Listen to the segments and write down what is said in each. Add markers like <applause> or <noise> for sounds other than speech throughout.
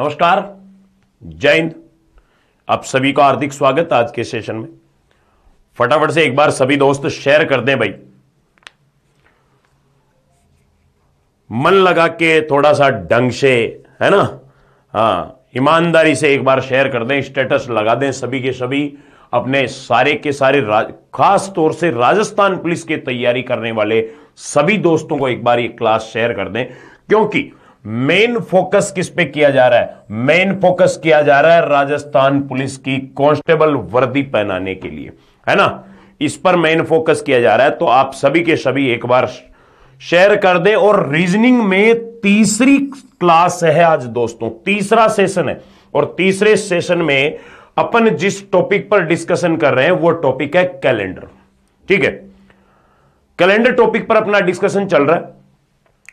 नमस्कार जय हिंद आप सभी का हार्दिक स्वागत आज के सेशन में फटाफट से एक बार सभी दोस्त शेयर कर दें भाई मन लगा के थोड़ा सा ढंग से है ना हाँ ईमानदारी से एक बार शेयर कर दें स्टेटस लगा दें सभी के सभी अपने सारे के सारे खास तौर से राजस्थान पुलिस की तैयारी करने वाले सभी दोस्तों को एक बार ये क्लास शेयर कर दें क्योंकि मेन फोकस किस पे किया जा रहा है मेन फोकस किया जा रहा है राजस्थान पुलिस की कांस्टेबल वर्दी पहनाने के लिए है ना इस पर मेन फोकस किया जा रहा है तो आप सभी के सभी एक बार शेयर कर दें और रीजनिंग में तीसरी क्लास है आज दोस्तों तीसरा सेशन है और तीसरे सेशन में अपन जिस टॉपिक पर डिस्कशन कर रहे हैं वो टॉपिक है कैलेंडर ठीक है कैलेंडर टॉपिक पर अपना डिस्कशन चल रहा है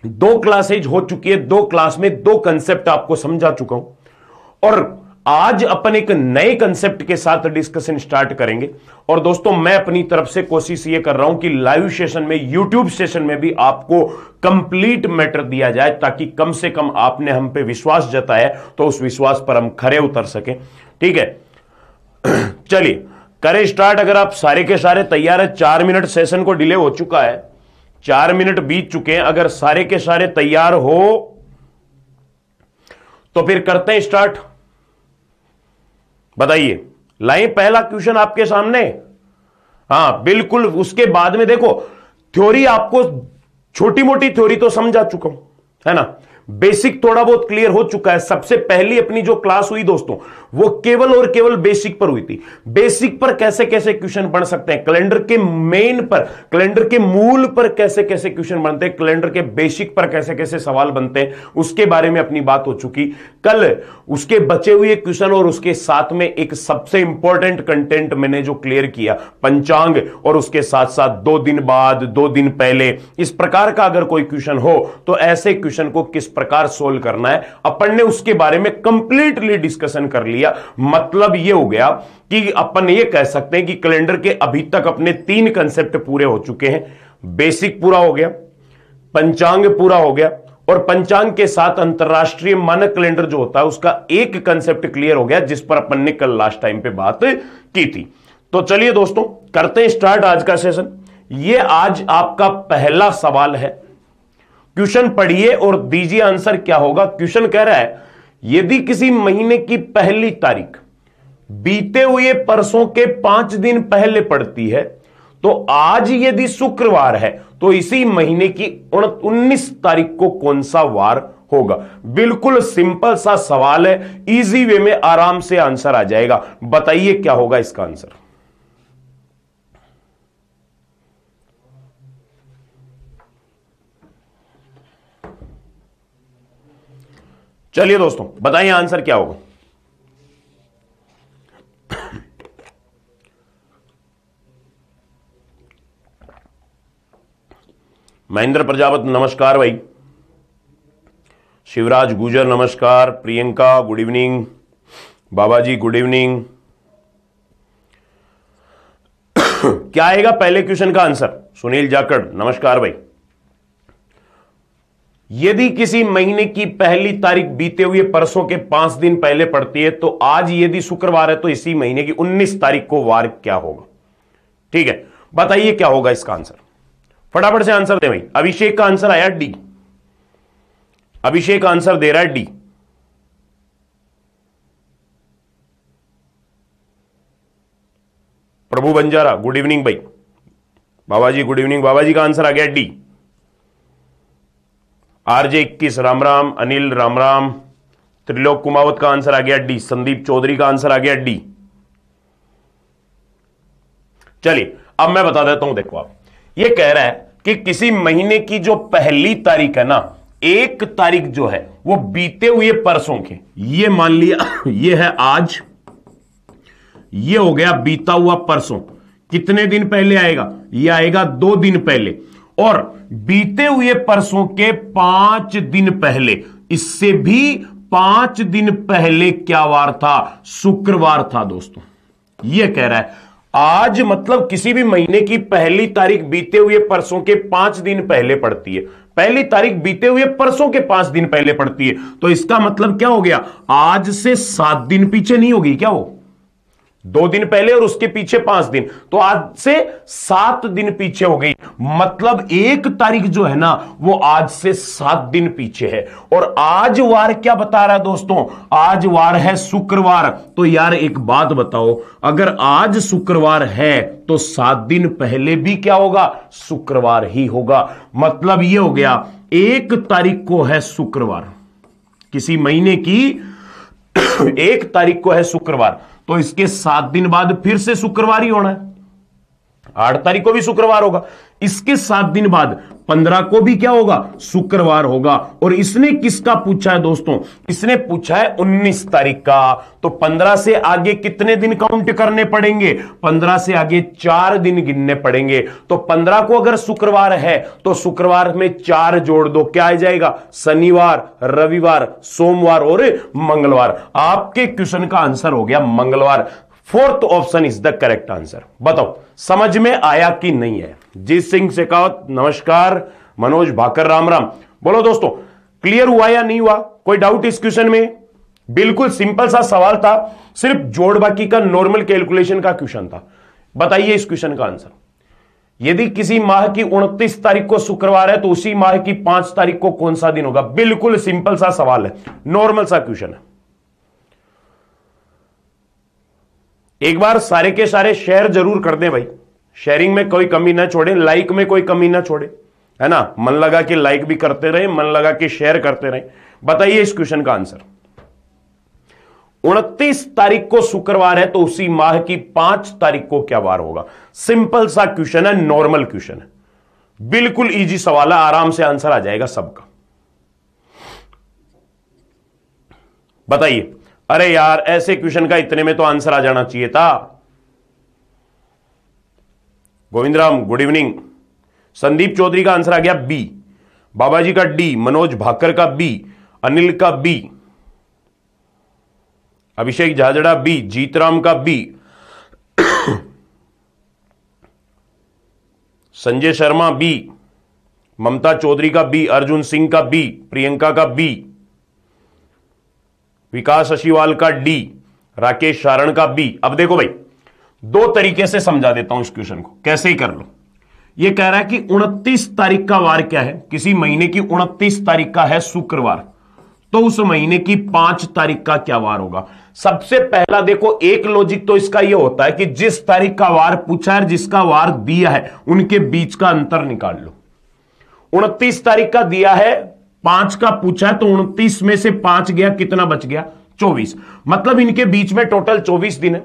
दो क्लासेज हो चुकी है दो क्लास में दो कंसेप्ट आपको समझा चुका हूं और आज अपन एक नए कंसेप्ट के साथ डिस्कशन स्टार्ट करेंगे और दोस्तों मैं अपनी तरफ से कोशिश यह कर रहा हूं कि लाइव सेशन में यूट्यूब सेशन में भी आपको कंप्लीट मैटर दिया जाए ताकि कम से कम आपने हम पे विश्वास जताया तो उस विश्वास पर हम खरे उतर सके ठीक है <clears throat> चलिए करें स्टार्ट अगर आप सारे के सारे तैयार है चार मिनट सेशन को डिले हो चुका है चार मिनट बीत चुके हैं अगर सारे के सारे तैयार हो तो फिर करते हैं स्टार्ट बताइए लाइन पहला क्वेश्चन आपके सामने हां बिल्कुल उसके बाद में देखो थ्योरी आपको छोटी मोटी थ्योरी तो समझा चुका हूं है ना बेसिक थोड़ा बहुत क्लियर हो चुका है सबसे पहली अपनी जो क्लास हुई दोस्तों वो केवल और केवल बेसिक पर हुई थी बेसिक पर कैसे कैसे क्वेश्चन बन सकते हैं कैलेंडर के मेन पर कैलेंडर के मूल पर कैसे कैसे क्वेश्चन बनते हैं कैलेंडर के बेसिक पर कैसे कैसे सवाल बनते हैं उसके बारे में अपनी बात हो चुकी कल उसके बचे हुए क्वेश्चन और उसके साथ में एक सबसे इंपॉर्टेंट कंटेंट मैंने जो क्लियर किया पंचांग और उसके साथ साथ दो दिन बाद दो दिन पहले इस प्रकार का अगर कोई क्वेश्चन हो तो ऐसे क्वेश्चन को किस प्रकार सोल्व करना है अपन ने उसके बारे में कंप्लीटली डिस्कशन कर लिया मतलब ये हो गया कि अपन ये कह सकते हैं कि कैलेंडर के अभी तक अपने तीन कंसेप्ट पूरे हो चुके हैं बेसिक पूरा हो गया पंचांग पूरा हो गया और पंचांग के साथ अंतर्राष्ट्रीय मानक कैलेंडर जो होता है उसका एक कंसेप्ट क्लियर हो गया जिस पर अपन ने कल लास्ट टाइम पे बात की थी तो चलिए दोस्तों करते हैं स्टार्ट आज का सेशन ये आज आपका पहला सवाल है क्वेश्चन पढ़िए और दीजिए आंसर क्या होगा क्वेश्चन कह रहा है यदि किसी महीने की पहली तारीख बीते हुए परसों के पांच दिन पहले पड़ती है तो आज यदि शुक्रवार है तो इसी महीने की उन्नीस तारीख को कौन सा वार होगा बिल्कुल सिंपल सा सवाल है इजी वे में आराम से आंसर आ जाएगा बताइए क्या होगा इसका आंसर चलिए दोस्तों बताइए आंसर क्या होगा महेंद्र प्रजापत नमस्कार भाई शिवराज गुजर नमस्कार Priyanka good evening Baba ji good evening क्या आएगा पहले क्वेश्चन का आंसर सुनील जाकड़ नमस्कार भाई यदि किसी महीने की पहली तारीख बीते हुए परसों के पांच दिन पहले पड़ती है तो आज यदि शुक्रवार है तो इसी महीने की 19 तारीख को वार क्या होगा ठीक है बताइए क्या होगा इसका आंसर फटाफट से आंसर दे भाई अभिषेक का आंसर आया डी अभिषेक आंसर दे रहा है D Prabhu Banjara good evening भाई बाबा जी गुड इवनिंग बाबा जी का आंसर आ गया डी आरजे इक्कीस राम राम अनिल राम राम त्रिलोक कुमावत का आंसर आ गया डी संदीप चौधरी का आंसर आ गया डी चलिए अब मैं बता देता हूं देखो आप ये कह रहा है कि किसी महीने की जो पहली तारीख है ना एक तारीख जो है वो बीते हुए परसों के ये मान लिया <coughs> ये है आज ये हो गया बीता हुआ परसों कितने दिन पहले आएगा ये आएगा दो दिन पहले और बीते हुए परसों के पांच दिन पहले इससे भी पांच दिन पहले क्या वार था शुक्रवार था दोस्तों यह कह रहा है आज मतलब किसी भी महीने की पहली तारीख बीते हुए परसों के पांच दिन पहले पड़ती है पहली तारीख बीते हुए परसों के पांच दिन पहले पड़ती है तो इसका मतलब क्या हो गया आज से सात दिन पीछे नहीं होगी क्या वो दो दिन पहले और उसके पीछे पांच दिन तो आज से सात दिन पीछे हो गई मतलब एक तारीख जो है ना वो आज से सात दिन पीछे है और आज वार क्या बता रहा है दोस्तों आज वार है शुक्रवार तो यार एक बात बताओ अगर आज शुक्रवार है तो सात दिन पहले भी क्या होगा शुक्रवार ही होगा मतलब ये हो गया एक तारीख को है शुक्रवार किसी महीने की <clears throat> एक तारीख को है शुक्रवार तो इसके सात दिन बाद फिर से शुक्रवार ही होना है आठ तारीख को भी शुक्रवार होगा इसके सात दिन बाद पंद्रह को भी क्या होगा शुक्रवार होगा और इसने किसका पूछा है दोस्तों इसने पूछा है उन्नीस तारीख का तो पंद्रह से आगे कितने दिन काउंट करने पड़ेंगे पंद्रह से आगे चार दिन गिनने पड़ेंगे तो पंद्रह को अगर शुक्रवार है तो शुक्रवार में चार जोड़ दो क्या आ जाएगा शनिवार रविवार सोमवार और मंगलवार आपके क्वेश्चन का आंसर हो गया मंगलवार fourth option is the correct answer बताओ समझ में आया कि नहीं है जीत सिंह से कहा नमस्कार मनोज भाकर राम राम बोलो दोस्तों क्लियर हुआ या नहीं हुआ कोई डाउट इस क्वेश्चन में बिल्कुल सिंपल सा सवाल था सिर्फ जोड़ बाकी का नॉर्मल कैलकुलेशन का क्वेश्चन था बताइए इस क्वेश्चन का आंसर यदि किसी माह की 29 तारीख को शुक्रवार है तो उसी माह की 5 तारीख को कौन सा दिन होगा बिल्कुल सिंपल सा सवाल है नॉर्मल सा क्वेश्चन है एक बार सारे के सारे शेयर जरूर कर दें भाई शेयरिंग में कोई कमी ना छोड़े लाइक में कोई कमी ना छोड़े है ना मन लगा के लाइक भी करते रहे मन लगा के शेयर करते रहे बताइए इस क्वेश्चन का आंसर उनतीस तारीख को शुक्रवार है तो उसी माह की पांच तारीख को क्या वार होगा सिंपल सा क्वेश्चन है नॉर्मल क्वेश्चन है बिल्कुल इजी सवाल है आराम से आंसर आ जाएगा सबका बताइए अरे यार ऐसे क्वेश्चन का इतने में तो आंसर आ जाना चाहिए था गोविंद राम गुड इवनिंग संदीप चौधरी का आंसर आ गया बी बाबा जी का डी मनोज भाकर का बी अनिल का बी अभिषेक झाजड़ा बी जीतराम का बी संजय शर्मा बी ममता चौधरी का बी अर्जुन सिंह का बी प्रियंका का बी विकास अशीवाल का डी राकेश सारण का बी अब देखो भाई दो तरीके से समझा देता हूं इस क्वेश्चन को कैसे ही कर लो ये कह रहा है कि 29 तारीख का वार क्या है किसी महीने की 29 तारीख का है शुक्रवार तो उस महीने की पांच तारीख का क्या वार होगा सबसे पहला देखो एक लॉजिक तो इसका यह होता है कि जिस तारीख का वार पूछा है जिसका वार दिया है उनके बीच का अंतर निकाल लो उनतीस तारीख का दिया है पांच का पूछा है तो उनतीस में से पांच गया कितना बच गया चौबीस मतलब इनके बीच में टोटल चौबीस दिन है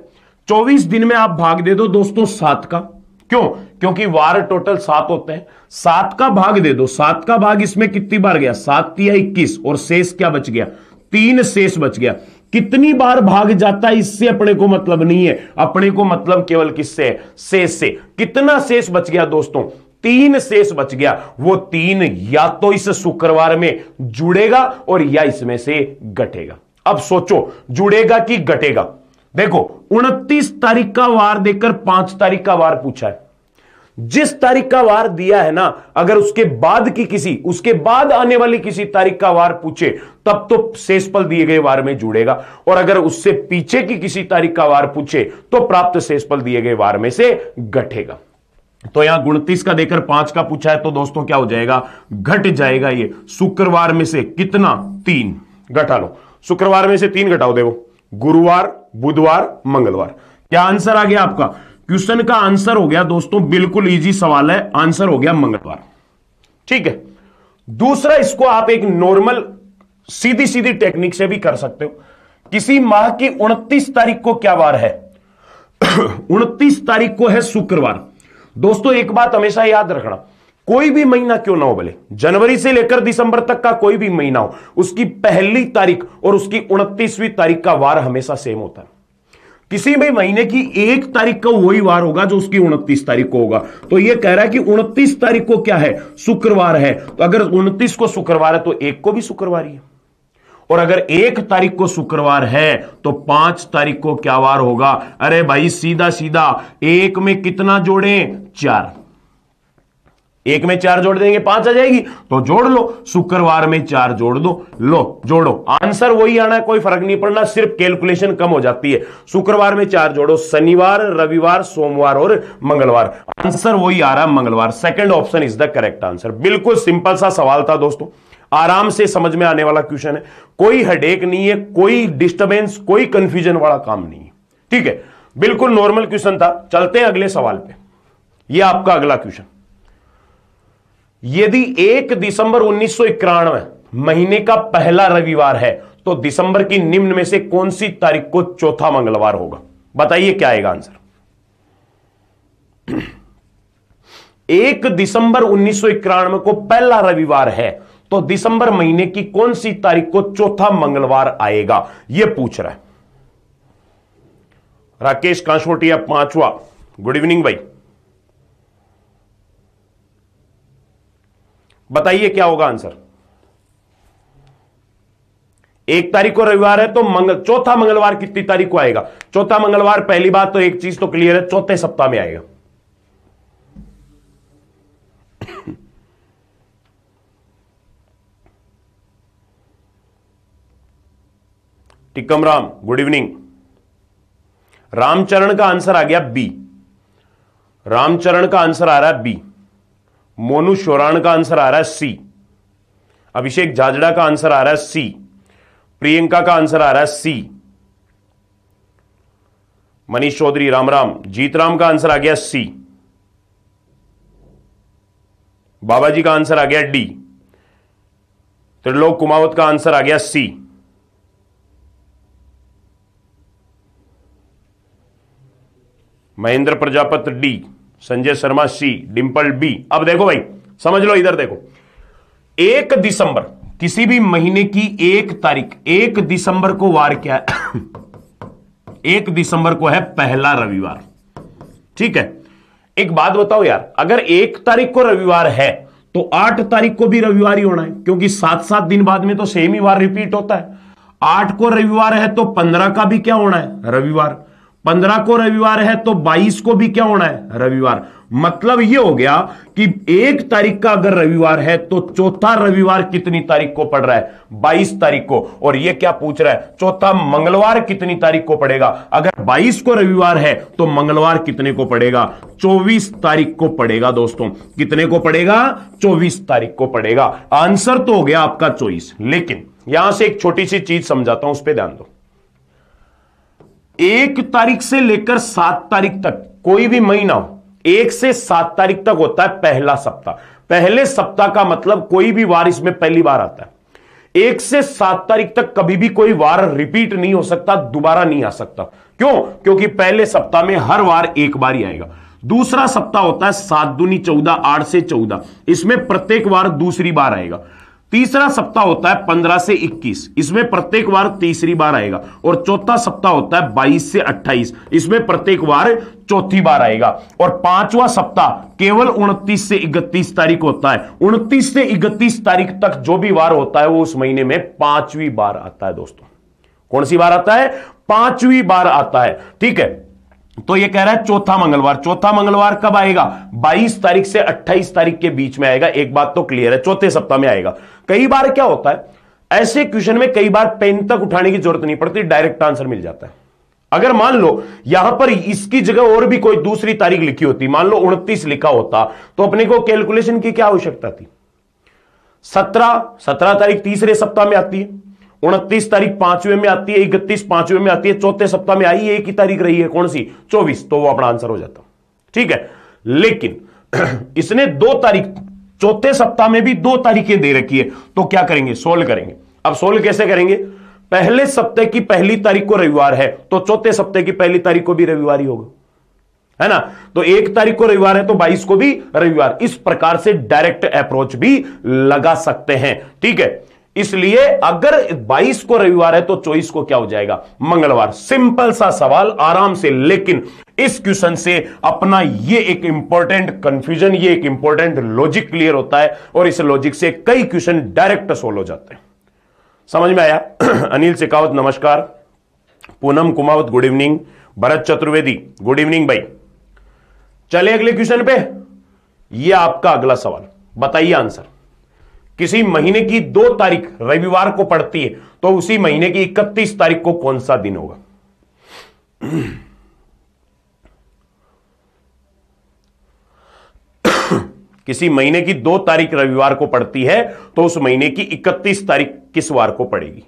चौबीस दिन में आप भाग दे दो दोस्तों सात का क्यों क्योंकि वार टोटल सात होते हैं सात का भाग दे दो सात का भाग इसमें कितनी बार गया सात या इक्कीस और शेष क्या बच गया तीन शेष बच गया कितनी बार भाग जाता है इससे अपने को मतलब नहीं है अपने को मतलब केवल किससे है शेष से कितना शेष बच गया दोस्तों तीन शेष बच गया वो तीन या तो इस शुक्रवार में जुड़ेगा और या इसमें से घटेगा अब सोचो जुड़ेगा कि घटेगा देखो उनतीस तारीख का वार देकर पांच तारीख का वार पूछा है जिस तारीख का वार दिया है ना अगर उसके बाद की किसी उसके बाद आने वाली किसी तारीख का वार पूछे तब तो शेष पल दिए गए वार में जुड़ेगा और अगर उससे पीछे की किसी तारीख का वार पूछे तो प्राप्त शेष पल दिए गए वार में से घटेगा तो यहां गुणतीस का देकर पांच का पूछा है तो दोस्तों क्या हो जाएगा घट जाएगा ये शुक्रवार में से कितना तीन घटा लो शुक्रवार में से तीन घटाओ देवो गुरुवार बुधवार मंगलवार क्या आंसर आ गया आपका क्वेश्चन का आंसर हो गया दोस्तों बिल्कुल इजी सवाल है आंसर हो गया मंगलवार ठीक है दूसरा इसको आप एक नॉर्मल सीधी सीधी टेक्निक से भी कर सकते हो किसी माह की 29 तारीख को क्या वार है 29 <clears throat> तारीख को है शुक्रवार दोस्तों एक बात हमेशा याद रखना कोई भी महीना क्यों ना हो भले जनवरी से लेकर दिसंबर तक का कोई भी महीना हो उसकी पहली तारीख और उसकी उनतीसवीं तारीख का वार हमेशा सेम होता है किसी भी महीने की एक तारीख का वही वार होगा जो उसकी उनतीस तारीख को होगा तो यह कह रहा है कि उनतीस तारीख को क्या है शुक्रवार है तो अगर उनतीस को शुक्रवार है तो एक को भी शुक्रवार है और अगर एक तारीख को शुक्रवार है तो पांच तारीख को क्या वार होगा अरे भाई सीधा सीधा एक में कितना जोड़े चार एक में चार जोड़ देंगे पांच आ जाएगी तो जोड़ लो शुक्रवार में चार जोड़ दो लो जोड़ो आंसर वही आना है कोई फर्क नहीं पड़ना सिर्फ कैलकुलेशन कम हो जाती है शुक्रवार में चार जोड़ो शनिवार रविवार सोमवार और मंगलवार आंसर वही आ रहा है मंगलवार second option is the correct answer बिल्कुल सिंपल सा सवाल था दोस्तों आराम से समझ में आने वाला क्वेश्चन है कोई हेडेक नहीं है कोई डिस्टर्बेंस कोई कंफ्यूजन वाला काम नहीं है ठीक है बिल्कुल नॉर्मल क्वेश्चन था चलते हैं अगले सवाल पे ये आपका अगला क्वेश्चन यदि एक दिसंबर उन्नीस महीने का पहला रविवार है तो दिसंबर की निम्न में से कौन सी तारीख को चौथा मंगलवार होगा बताइए क्या आएगा आंसर <clears throat> एक दिसंबर उन्नीस को पहला रविवार है तो दिसंबर महीने की कौन सी तारीख को चौथा मंगलवार आएगा यह पूछ रहा है राकेश कांसोटिया पांचवा गुड इवनिंग भाई बताइए क्या होगा आंसर एक तारीख को रविवार है तो मंगल चौथा मंगलवार कितनी तारीख को आएगा चौथा मंगलवार पहली बात तो एक चीज तो क्लियर है चौथे सप्ताह में आएगा टिक्कम राम गुड इवनिंग रामचरण का आंसर आ गया बी रामचरण का आंसर आ रहा है बी मोनू शोरान का आंसर आ रहा है सी अभिषेक झाजड़ा का आंसर आ रहा है सी प्रियंका का आंसर आ रहा है सी मनीष चौधरी राम राम जीतराम का आंसर आ गया सी बाबा जी का आंसर आ गया डी त्रिलोक कुमावत का आंसर आ गया C Mahendra Prajapat D Sanjay Sharma C Dimple B अब देखो भाई समझ लो इधर देखो एक दिसंबर किसी भी महीने की एक तारीख एक दिसंबर को वार क्या है <coughs> एक दिसंबर को है पहला रविवार ठीक है एक बात बताओ यार अगर एक तारीख को रविवार है तो आठ तारीख को भी रविवार ही होना है क्योंकि सात सात दिन बाद में तो सेम ही वार रिपीट होता है आठ को रविवार है तो पंद्रह का भी क्या होना है रविवार पंद्रह को रविवार है तो बाईस को भी क्या होना है रविवार मतलब यह हो गया कि एक तारीख का अगर रविवार है तो चौथा रविवार कितनी तारीख को पड़ रहा है बाईस तारीख को और यह क्या पूछ रहा है चौथा मंगलवार कितनी तारीख को पड़ेगा अगर बाईस को रविवार है तो मंगलवार कितने को पड़ेगा चौबीस तारीख को पड़ेगा दोस्तों कितने को पड़ेगा चौबीस तारीख को पड़ेगा आंसर तो हो गया आपका चौबीस लेकिन यहां से एक छोटी सी चीज समझाता हूं उस पर ध्यान दो एक तारीख से लेकर सात तारीख तक कोई भी महीना हो एक से सात तारीख तक होता है पहला सप्ताह पहले सप्ताह का मतलब कोई भी वार इसमें पहली बार आता है एक से सात तारीख तक कभी भी कोई वार रिपीट नहीं हो सकता दोबारा नहीं आ सकता क्यों क्योंकि पहले सप्ताह में हर वार एक बार ही आएगा दूसरा सप्ताह होता है सात दूनी चौदह आठ से चौदह इसमें प्रत्येक वार दूसरी बार आएगा तीसरा सप्ताह होता है पंद्रह से इक्कीस इसमें प्रत्येक बार तीसरी बार आएगा और चौथा सप्ताह होता है बाईस से अट्ठाईस इसमें प्रत्येक बार चौथी बार आएगा और पांचवा सप्ताह केवल 29 से 31 तारीख होता है 29 से 31 तारीख तक जो भी वार होता है वो उस महीने में पांचवी बार आता है दोस्तों कौन सी बार आता है पांचवी बार आता है ठीक है तो ये कह रहा है चौथा मंगलवार चौथा मंगलवार कब आएगा 22 तारीख से 28 तारीख के बीच में आएगा एक बात तो क्लियर है चौथे सप्ताह में आएगा कई बार क्या होता है ऐसे क्वेश्चन में कई बार पेन तक उठाने की जरूरत नहीं पड़ती डायरेक्ट आंसर मिल जाता है अगर मान लो यहां पर इसकी जगह और भी कोई दूसरी तारीख लिखी होती मान लो उनतीस लिखा होता तो अपने को कैलकुलेशन की क्या आवश्यकता थी सत्रह सत्रह तारीख तीसरे सप्ताह में आती है उनतीस तारीख पांचवे में आती है इकतीस पांचवे में आती है चौथे सप्ताह में आई एक ही तारीख रही है कौन सी चौबीस तो वो अपना आंसर हो जाता ठीक है लेकिन <clears throat> इसने दो तारीख चौथे सप्ताह में भी दो तारीखें दे रखी है तो क्या करेंगे सोल्व करेंगे अब सोल्व कैसे करेंगे पहले सप्ताह की पहली तारीख को रविवार है तो चौथे सप्ताह की पहली तारीख को भी रविवार ही होगा है ना तो एक तारीख को रविवार है तो 22 को भी रविवार इस प्रकार से डायरेक्ट अप्रोच भी लगा सकते हैं ठीक है इसलिए अगर 22 को रविवार है तो 24 को क्या हो जाएगा मंगलवार सिंपल सा सवाल आराम से लेकिन इस क्वेश्चन से अपना ये एक इंपॉर्टेंट कंफ्यूजन ये एक इंपॉर्टेंट लॉजिक क्लियर होता है और इस लॉजिक से कई क्वेश्चन डायरेक्ट सोल्व हो जाते हैं समझ में आया <clears throat> अनिल शेखावत नमस्कार Poonam Kumawat good evening Bharat Chaturvedi good evening भाई चले अगले क्वेश्चन पे ये आपका अगला सवाल बताइए आंसर किसी महीने की दो तारीख रविवार को पड़ती है तो उसी महीने की इकतीस तारीख को कौन सा दिन होगा <clears throat> किसी महीने की दो तारीख रविवार को पड़ती है तो उस महीने की इकतीस तारीख किस वार को पड़ेगी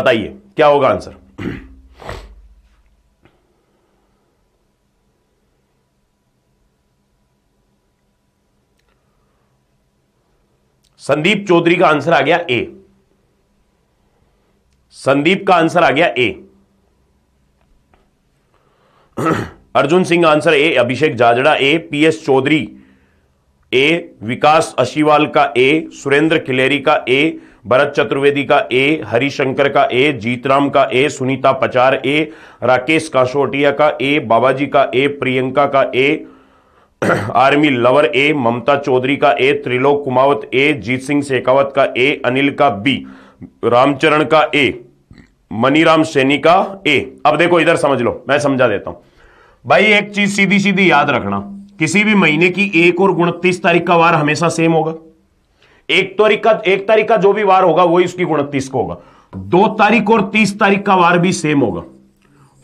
बताइए क्या होगा आंसर <clears throat> संदीप चौधरी का आंसर आ गया ए संदीप का आंसर आ गया A <clears throat> Arjun Singh answer A Abhishek Jajra A PS Chaudhary A Vikas Ashiwal का ए सुरेंद्र खिलेरी का ए भरत चतुर्वेदी का ए हरिशंकर का ए जीतराम का ए सुनीता पचार ए राकेश काशोटिया का ए बाबाजी का ए प्रियंका का A <clears throat> army lover A Mamta Chaudhary का ए त्रिलोक कुमावत ए जीत सिंह शेखावत का ए अनिल का बी रामचरण का ए मनीराम सैनी का ए अब देखो इधर समझ लो मैं समझा देता हूं भाई एक चीज सीधी सीधी याद रखना किसी भी महीने की एक और उनतीस तारीख का वार हमेशा सेम होगा एक तारीख का एक तारीख का जो भी वार होगा वही उसकी उनतीस को होगा दो तारीख और तीस तारीख का वार भी सेम होगा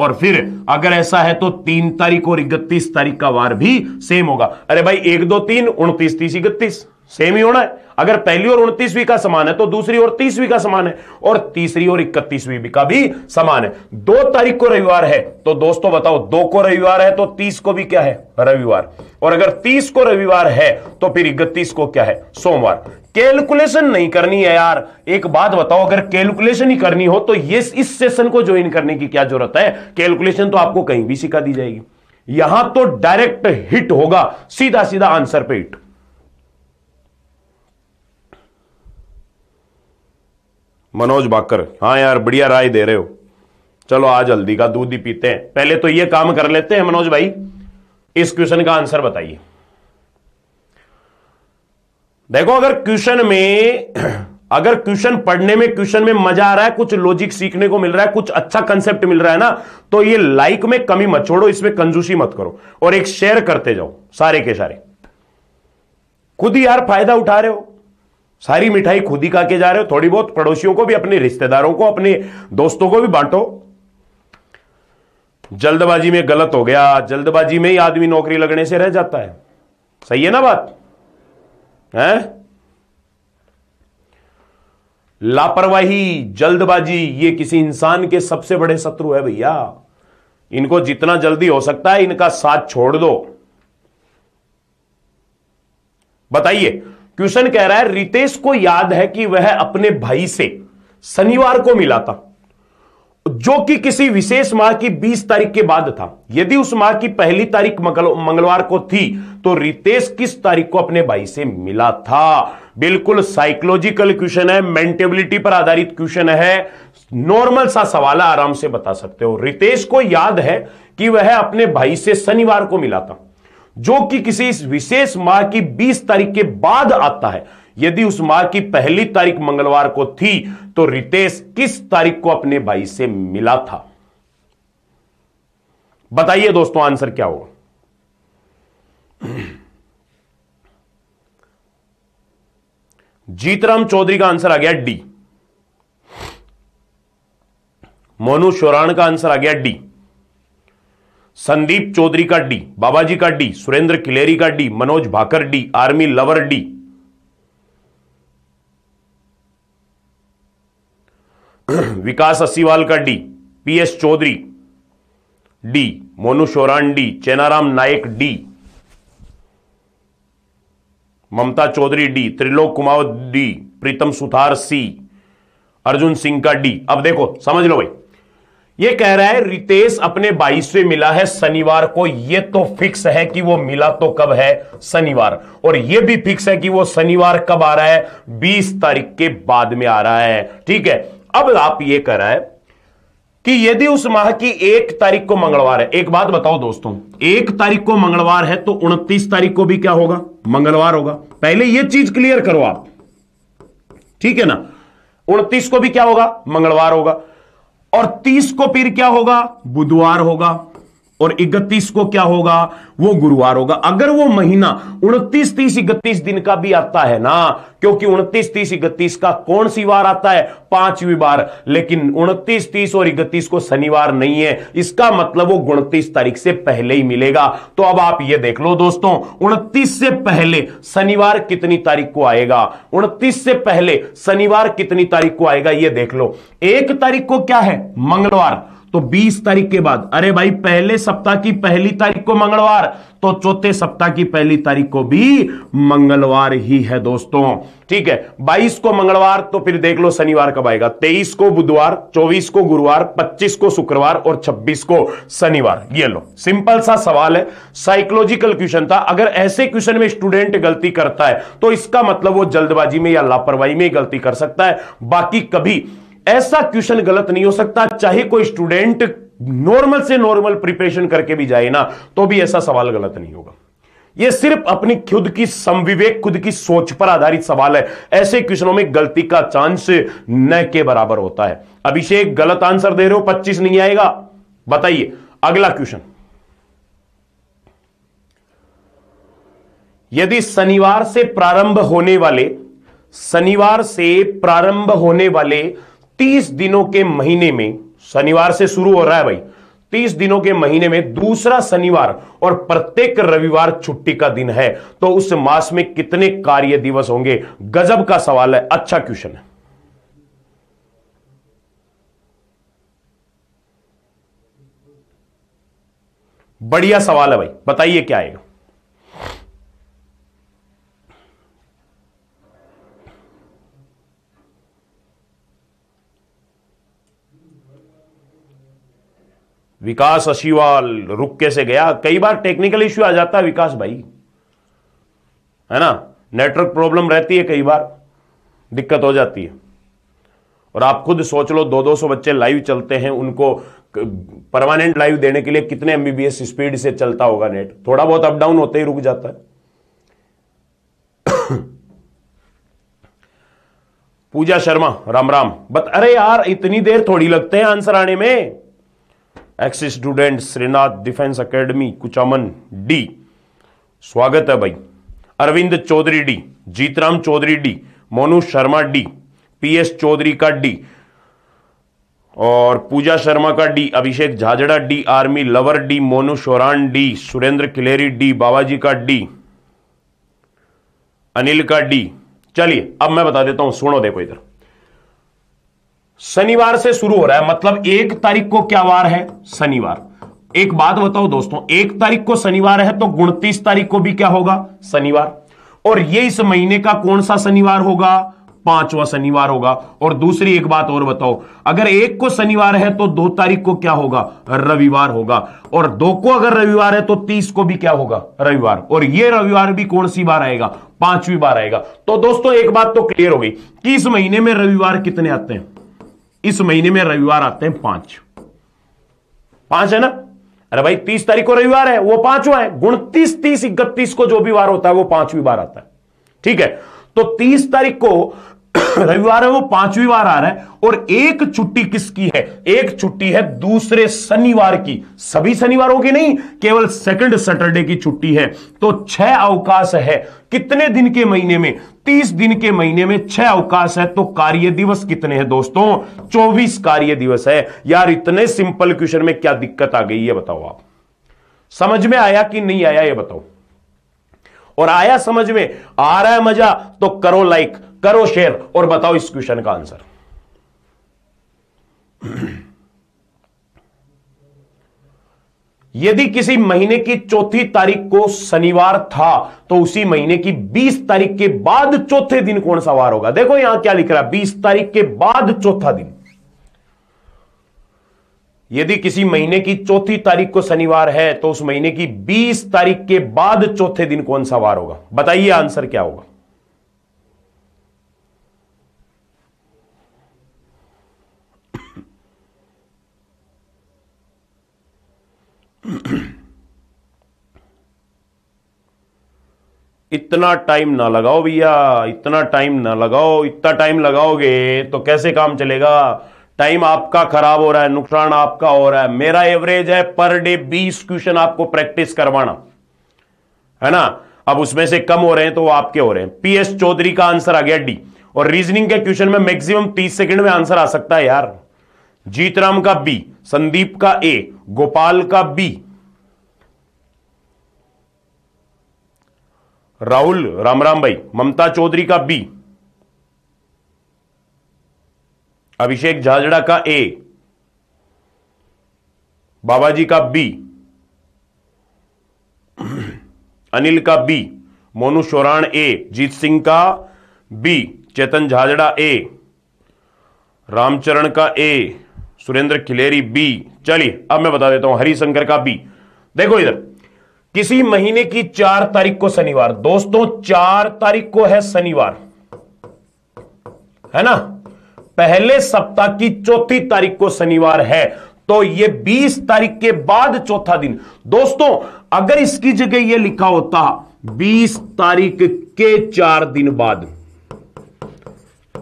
और फिर अगर ऐसा है तो तीन तारीख और इकतीस तारीख का वार भी सेम होगा अरे भाई एक दो तीन उनतीस तीस इकतीस सेम ही होना है अगर पहली और उनतीसवीं का समान है तो दूसरी और तीसवीं का समान है और तीसरी और इकतीसवीं का भी समान है दो तारीख को रविवार है तो दोस्तों बताओ दो को रविवार है तो तीस को भी क्या है रविवार और अगर तीस को रविवार है तो फिर इकतीस को क्या है सोमवार कैलकुलेशन नहीं करनी है यार एक बात बताओ अगर कैलकुलेशन ही करनी हो तो ये इस सेशन को ज्वाइन करने की क्या जरूरत है कैलकुलेशन तो आपको कहीं भी सिखा दी जाएगी यहां तो डायरेक्ट हिट होगा सीधा सीधा आंसर पे हिट मनोज बाकर हाँ यार बढ़िया राय दे रहे हो चलो आज हल्दी का दूध ही पीते हैं पहले तो ये काम कर लेते हैं मनोज भाई इस क्वेश्चन का आंसर बताइए देखो अगर क्वेश्चन में <clears throat> अगर क्वेश्चन पढ़ने में क्वेश्चन में मजा आ रहा है कुछ लॉजिक सीखने को मिल रहा है कुछ अच्छा कंसेप्ट मिल रहा है ना तो ये लाइक में कमी मत छोड़ो इसमें कंजूसी मत करो और एक शेयर करते जाओ सारे के सारे खुद ही यार फायदा उठा रहे हो सारी मिठाई खुद ही खा के जा रहे हो थोड़ी बहुत पड़ोसियों को भी अपने रिश्तेदारों को अपने दोस्तों को भी बांटो जल्दबाजी में गलत हो गया जल्दबाजी में ही आदमी नौकरी लगने से रह जाता है सही है ना बात है लापरवाही जल्दबाजी ये किसी इंसान के सबसे बड़े शत्रु है भैया इनको जितना जल्दी हो सकता है इनका साथ छोड़ दो बताइए क्वेश्चन कह रहा है रितेश को याद है कि वह अपने भाई से शनिवार को मिला था जो कि किसी विशेष माह की 20 तारीख के बाद था यदि उस माह की पहली तारीख मंगलवार को थी तो रितेश किस तारीख को अपने भाई से मिला था बिल्कुल साइकोलॉजिकल क्वेश्चन है मेंटेबिलिटी पर आधारित क्वेश्चन है नॉर्मल सा सवाल आराम से बता सकते हो रितेश को याद है कि वह अपने भाई से शनिवार को मिला था जो कि किसी विशेष माह की 20 तारीख के बाद आता है यदि उस माह की पहली तारीख मंगलवार को थी तो रितेश किस तारीख को अपने भाई से मिला था बताइए दोस्तों आंसर क्या होगा जीतराम चौधरी का आंसर आ गया डी मोनू शोराण का आंसर आ गया डी संदीप चौधरी का डी बाबाजी का डी सुरेंद्र किलेरी का D Manoj Bhakar D army lover D <clears throat> Vikas Asiwal का D P S Chaudhary D Monu Shoran D Chenaram Nayak D Mamta Chaudhary D Trilok Kumawat D Pritam Suthar C Arjun Singh का डी अब देखो समझ लो भाई ये कह रहा है रितेश अपने भाई से मिला है शनिवार को ये तो फिक्स है कि वो मिला तो कब है शनिवार और ये भी फिक्स है कि वो शनिवार कब आ रहा है 20 तारीख के बाद में आ रहा है ठीक है अब आप ये कह रहा है कि यदि उस माह की एक तारीख को मंगलवार है एक बात बताओ दोस्तों एक तारीख को मंगलवार है तो उनतीस तारीख को भी क्या होगा मंगलवार होगा पहले यह चीज क्लियर करो आप ठीक है ना उनतीस को भी क्या होगा मंगलवार होगा और तीस को फिर क्या होगा बुधवार होगा और 31 को क्या होगा वो गुरुवार होगा अगर वो महीना 29 तीस इकतीस दिन का भी आता है ना क्योंकि 29 तीस इकतीस का कौन सी बार आता है पांचवी बार लेकिन 29 तीस और इकतीस को शनिवार नहीं है इसका मतलब वो उनतीस तारीख से पहले ही मिलेगा तो अब आप ये देख लो दोस्तों उनतीस से पहले शनिवार कितनी तारीख को आएगा उनतीस से पहले शनिवार कितनी तारीख को आएगा ये देख लो एक तारीख को क्या है मंगलवार तो 20 तारीख के बाद अरे भाई पहले सप्ताह की पहली तारीख को मंगलवार तो चौथे सप्ताह की पहली तारीख को भी मंगलवार ही है दोस्तों ठीक है 22 को मंगलवार तो फिर देख लो शनिवार कब आएगा 23 को बुधवार 24 को गुरुवार 25 को शुक्रवार और 26 को शनिवार ये लो सिंपल सा सवाल है साइकोलॉजिकल क्वेश्चन था अगर ऐसे क्वेश्चन में स्टूडेंट गलती करता है तो इसका मतलब वो जल्दबाजी में या लापरवाही में गलती कर सकता है बाकी कभी ऐसा क्वेश्चन गलत नहीं हो सकता चाहे कोई स्टूडेंट नॉर्मल से नॉर्मल प्रिपरेशन करके भी जाए ना तो भी ऐसा सवाल गलत नहीं होगा ये सिर्फ अपनी खुद की संविवेक खुद की सोच पर आधारित सवाल है ऐसे क्वेश्चनों में गलती का चांस न के बराबर होता है अभिषेक गलत आंसर दे रहे हो 25 नहीं आएगा बताइए अगला क्वेश्चन यदि शनिवार से प्रारंभ होने वाले शनिवार से प्रारंभ होने वाले तीस दिनों के महीने में शनिवार से शुरू हो रहा है भाई तीस दिनों के महीने में दूसरा शनिवार और प्रत्येक रविवार छुट्टी का दिन है तो उस मास में कितने कार्य दिवस होंगे गजब का सवाल है अच्छा क्वेश्चन है बढ़िया सवाल है भाई बताइए क्या आएगा विकास अशीवाल रुक से गया कई बार टेक्निकल इश्यू आ जाता है विकास भाई है ना नेटवर्क प्रॉब्लम रहती है कई बार दिक्कत हो जाती है और आप खुद सोच लो दो दो सौ बच्चे लाइव चलते हैं उनको परमानेंट लाइव देने के लिए कितने एमबीबीएस स्पीड से चलता होगा नेट थोड़ा बहुत अप डाउन होते ही रुक जाता है <coughs> पूजा शर्मा राम राम बत अरे यार इतनी देर थोड़ी लगते हैं आंसर आने में ex student Shrinath defence academy Kuchaman D स्वागत है भाई Arvind Chaudhary D Jeetram Chaudhary D Monu Sharma D PS Chaudhary का डी और पूजा शर्मा का D Abhishek Jhajra D army lover D Monu Shoran D Surendra Kileri D Babaji का डी अनिल का डी चलिए अब मैं बता देता हूं सुनो देखो इधर शनिवार से शुरू हो रहा है मतलब एक तारीख को क्या वार है शनिवार एक बात बताओ दोस्तों एक तारीख को शनिवार है तो उनतीस तारीख को भी क्या होगा शनिवार और ये इस महीने का कौन सा शनिवार होगा पांचवा शनिवार होगा और दूसरी एक बात और बताओ अगर एक को शनिवार है तो दो तारीख को क्या होगा रविवार होगा और दो को अगर रविवार है तो तीस को भी क्या होगा रविवार और ये रविवार भी कौन सी बार आएगा पांचवी बार आएगा तो दोस्तों एक बात तो क्लियर हो गई कि इस महीने में रविवार कितने आते हैं इस महीने में रविवार आते हैं पांच पांच है ना अरे भाई तीस तारीख को रविवार है वो पांचवा है गुण तीस तीस इकतीस को जो भी वार होता है वो पांचवी बार आता है ठीक है तो तीस तारीख को <clears throat> रविवार है वो पांचवी बार आ रहा है और एक छुट्टी किसकी है एक छुट्टी है दूसरे शनिवार की सभी शनिवारों की नहीं केवल सेकंड सैटरडे की छुट्टी है तो छह अवकाश है कितने दिन के महीने में 30 दिन के महीने में छह अवकाश है तो कार्य दिवस कितने हैं दोस्तों चौबीस कार्य दिवस है यार इतने सिंपल क्वेश्चन में क्या दिक्कत आ गई ये बताओ आप समझ में आया कि नहीं आया ये बताओ और आया समझ में आ रहा है मजा तो करो लाइक करो शेयर और बताओ इस क्वेश्चन का आंसर <clears throat> यदि किसी महीने की चौथी तारीख को शनिवार था तो उसी महीने की 20 तारीख के बाद चौथे दिन कौन सा वार होगा देखो यहां क्या लिख रहा है 20 तारीख के बाद चौथा दिन यदि किसी महीने की चौथी तारीख को शनिवार है तो उस महीने की 20 तारीख के बाद चौथे दिन कौन सा वार होगा बताइए आंसर क्या होगा <clears throat> इतना टाइम ना लगाओ भैया इतना टाइम ना लगाओ इतना टाइम लगाओगे तो कैसे काम चलेगा टाइम आपका खराब हो रहा है नुकसान आपका हो रहा है मेरा एवरेज है पर डे बीस क्वेश्चन आपको प्रैक्टिस करवाना है ना अब उसमें से कम हो रहे हैं तो वो आपके हो रहे हैं पीएस चौधरी का आंसर आ गया डी और रीजनिंग के क्वेश्चन में मैक्सिमम तीस सेकंड में आंसर आ सकता है यार जीतराम का बी संदीप का ए गोपाल का बी राहुल राम राम भाई ममता चौधरी का बी अभिषेक झाजड़ा का ए बाबा जी का बी अनिल का बी मोनू शोराण ए जीत सिंह का बी चेतन झाजड़ा ए रामचरण का ए सुरेंद्र खिलेरी बी चलिए अब मैं बता देता हूं हरिशंकर का बी देखो इधर किसी महीने की चार तारीख को शनिवार दोस्तों चार तारीख को है शनिवार है ना पहले सप्ताह की चौथी तारीख को शनिवार है तो ये 20 तारीख के बाद चौथा दिन दोस्तों अगर इसकी जगह ये लिखा होता 20 तारीख के चार दिन बाद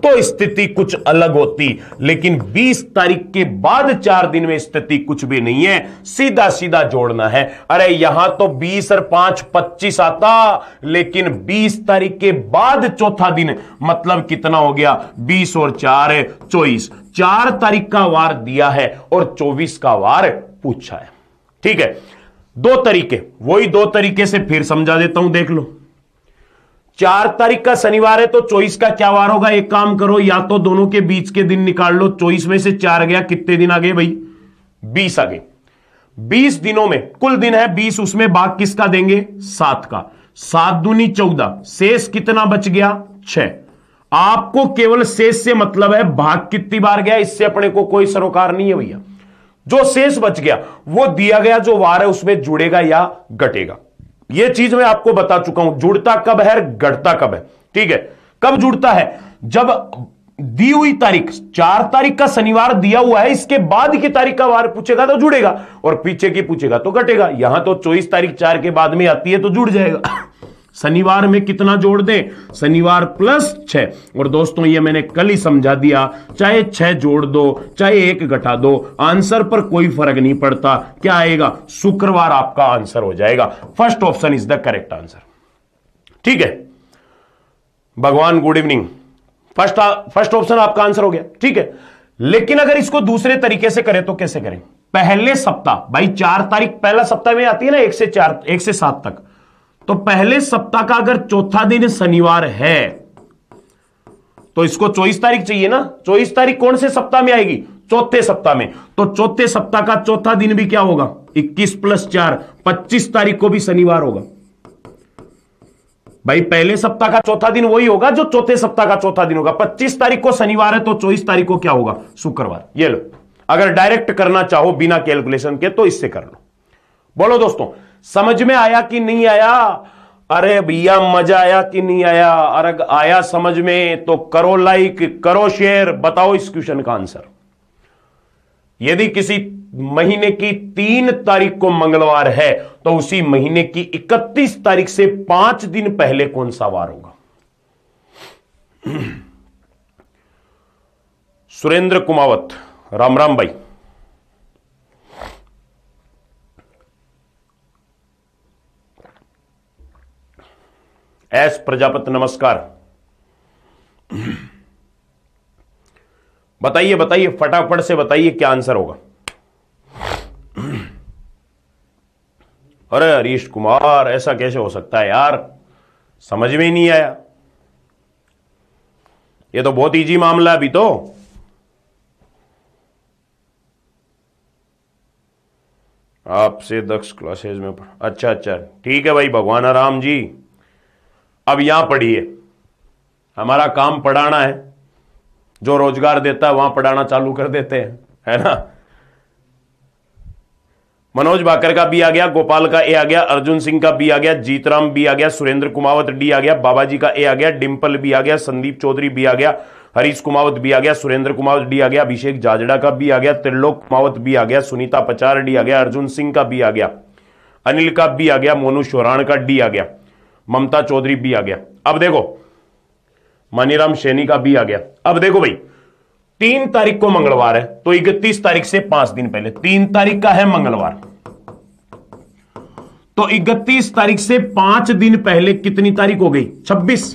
तो स्थिति कुछ अलग होती लेकिन 20 तारीख के बाद चार दिन में स्थिति कुछ भी नहीं है सीधा सीधा जोड़ना है अरे यहां तो 20 और 5 25 आता लेकिन 20 तारीख के बाद चौथा दिन मतलब कितना हो गया 20 और 4 है चौबीस चार तारीख का वार दिया है और 24 का वार पूछा है ठीक है दो तरीके वही दो तरीके से फिर समझा देता हूं देख लो चार तारीख का शनिवार है तो चौबीस का क्या वार होगा एक काम करो या तो दोनों के बीच के दिन निकाल लो चौबीस में से चार गया कितने दिन आ गए भाई बीस आ गए बीस दिनों में कुल दिन है बीस उसमें भाग किसका देंगे सात का सात दूनी चौदह शेष कितना बच गया छह आपको केवल शेष से मतलब है भाग कितनी बार गया इससे अपने को कोई सरोकार नहीं है भैया जो शेष बच गया वो दिया गया जो वार है उसमें जुड़ेगा या घटेगा यह चीज मैं आपको बता चुका हूं जुड़ता कब है घटता कब है ठीक है कब जुड़ता है जब दी हुई तारीख चार तारीख का शनिवार दिया हुआ है इसके बाद की तारीख का वार पूछेगा तो जुड़ेगा और पीछे की पूछेगा तो घटेगा यहां तो चौबीस तारीख चार के बाद में आती है तो जुड़ जाएगा शनिवार में कितना जोड़ दें शनिवार प्लस छ और दोस्तों ये मैंने कल ही समझा दिया चाहे छह जोड़ दो चाहे एक घटा दो आंसर पर कोई फर्क नहीं पड़ता क्या आएगा शुक्रवार आपका आंसर हो जाएगा first option is the correct answer ठीक है Bhagwan good evening first first option आपका आंसर हो गया ठीक है लेकिन अगर इसको दूसरे तरीके से करें तो कैसे करें पहले सप्ताह भाई चार तारीख पहला सप्ताह में आती है ना एक से चार एक से सात तक तो पहले सप्ताह का अगर चौथा दिन शनिवार है तो इसको चौबीस तारीख चाहिए ना चौबीस तारीख कौन से सप्ताह में आएगी चौथे सप्ताह में तो चौथे सप्ताह का चौथा दिन भी क्या होगा 21 प्लस चार पच्चीस तारीख को भी शनिवार होगा भाई पहले सप्ताह का चौथा दिन वही होगा जो चौथे सप्ताह का चौथा दिन होगा 25 तारीख को शनिवार है तो 24 तारीख को क्या होगा शुक्रवार ये लो अगर डायरेक्ट करना चाहो बिना कैलकुलेशन के तो इससे कर लो बोलो दोस्तों समझ में आया कि नहीं आया अरे भैया मजा आया कि नहीं आया अरग आया समझ में तो करो लाइक करो शेयर बताओ इस क्वेश्चन का आंसर यदि किसी महीने की तीन तारीख को मंगलवार है तो उसी महीने की इकतीस तारीख से पांच दिन पहले कौन सा वार होगा <clears throat> सुरेंद्र कुमावत राम राम भाई एस प्रजापत नमस्कार बताइए बताइए फटाफट से बताइए क्या आंसर होगा अरे हरीश कुमार ऐसा कैसे हो सकता है यार समझ में ही नहीं आया ये तो बहुत इजी मामला अभी तो आपसे दक्ष क्लासेज में अच्छा अच्छा ठीक है भाई भगवान राम जी अब यहां पढ़िए हमारा काम पढ़ाना है जो रोजगार देता है वहां पढ़ाना चालू कर देते हैं है ना मनोज भाकर का बी आ गया गोपाल का ए आ गया अर्जुन सिंह का बी आ गया जीतराम बी आ गया सुरेंद्र कुमावत डी आ गया बाबा जी का ए आ गया डिम्पल बी आ गया संदीप चौधरी बी आ गया हरीश कुमावत बी आ गया सुरेंद्र कुमावत डी आ गया अभिषेक जाजड़ा का बी आ गया त्रिलोक कुमावत बी आ गया सुनीता पचार डी आ गया अर्जुन सिंह का बी आ गया अनिल का बी आ गया मोनू शोराण का डी आ गया ममता चौधरी भी आ गया अब देखो मनीराम सैनी का भी आ गया अब देखो भाई तीन तारीख को मंगलवार है तो इकतीस तारीख से पांच दिन पहले तीन तारीख का है मंगलवार तो इकतीस तारीख से पांच दिन पहले कितनी तारीख हो गई छब्बीस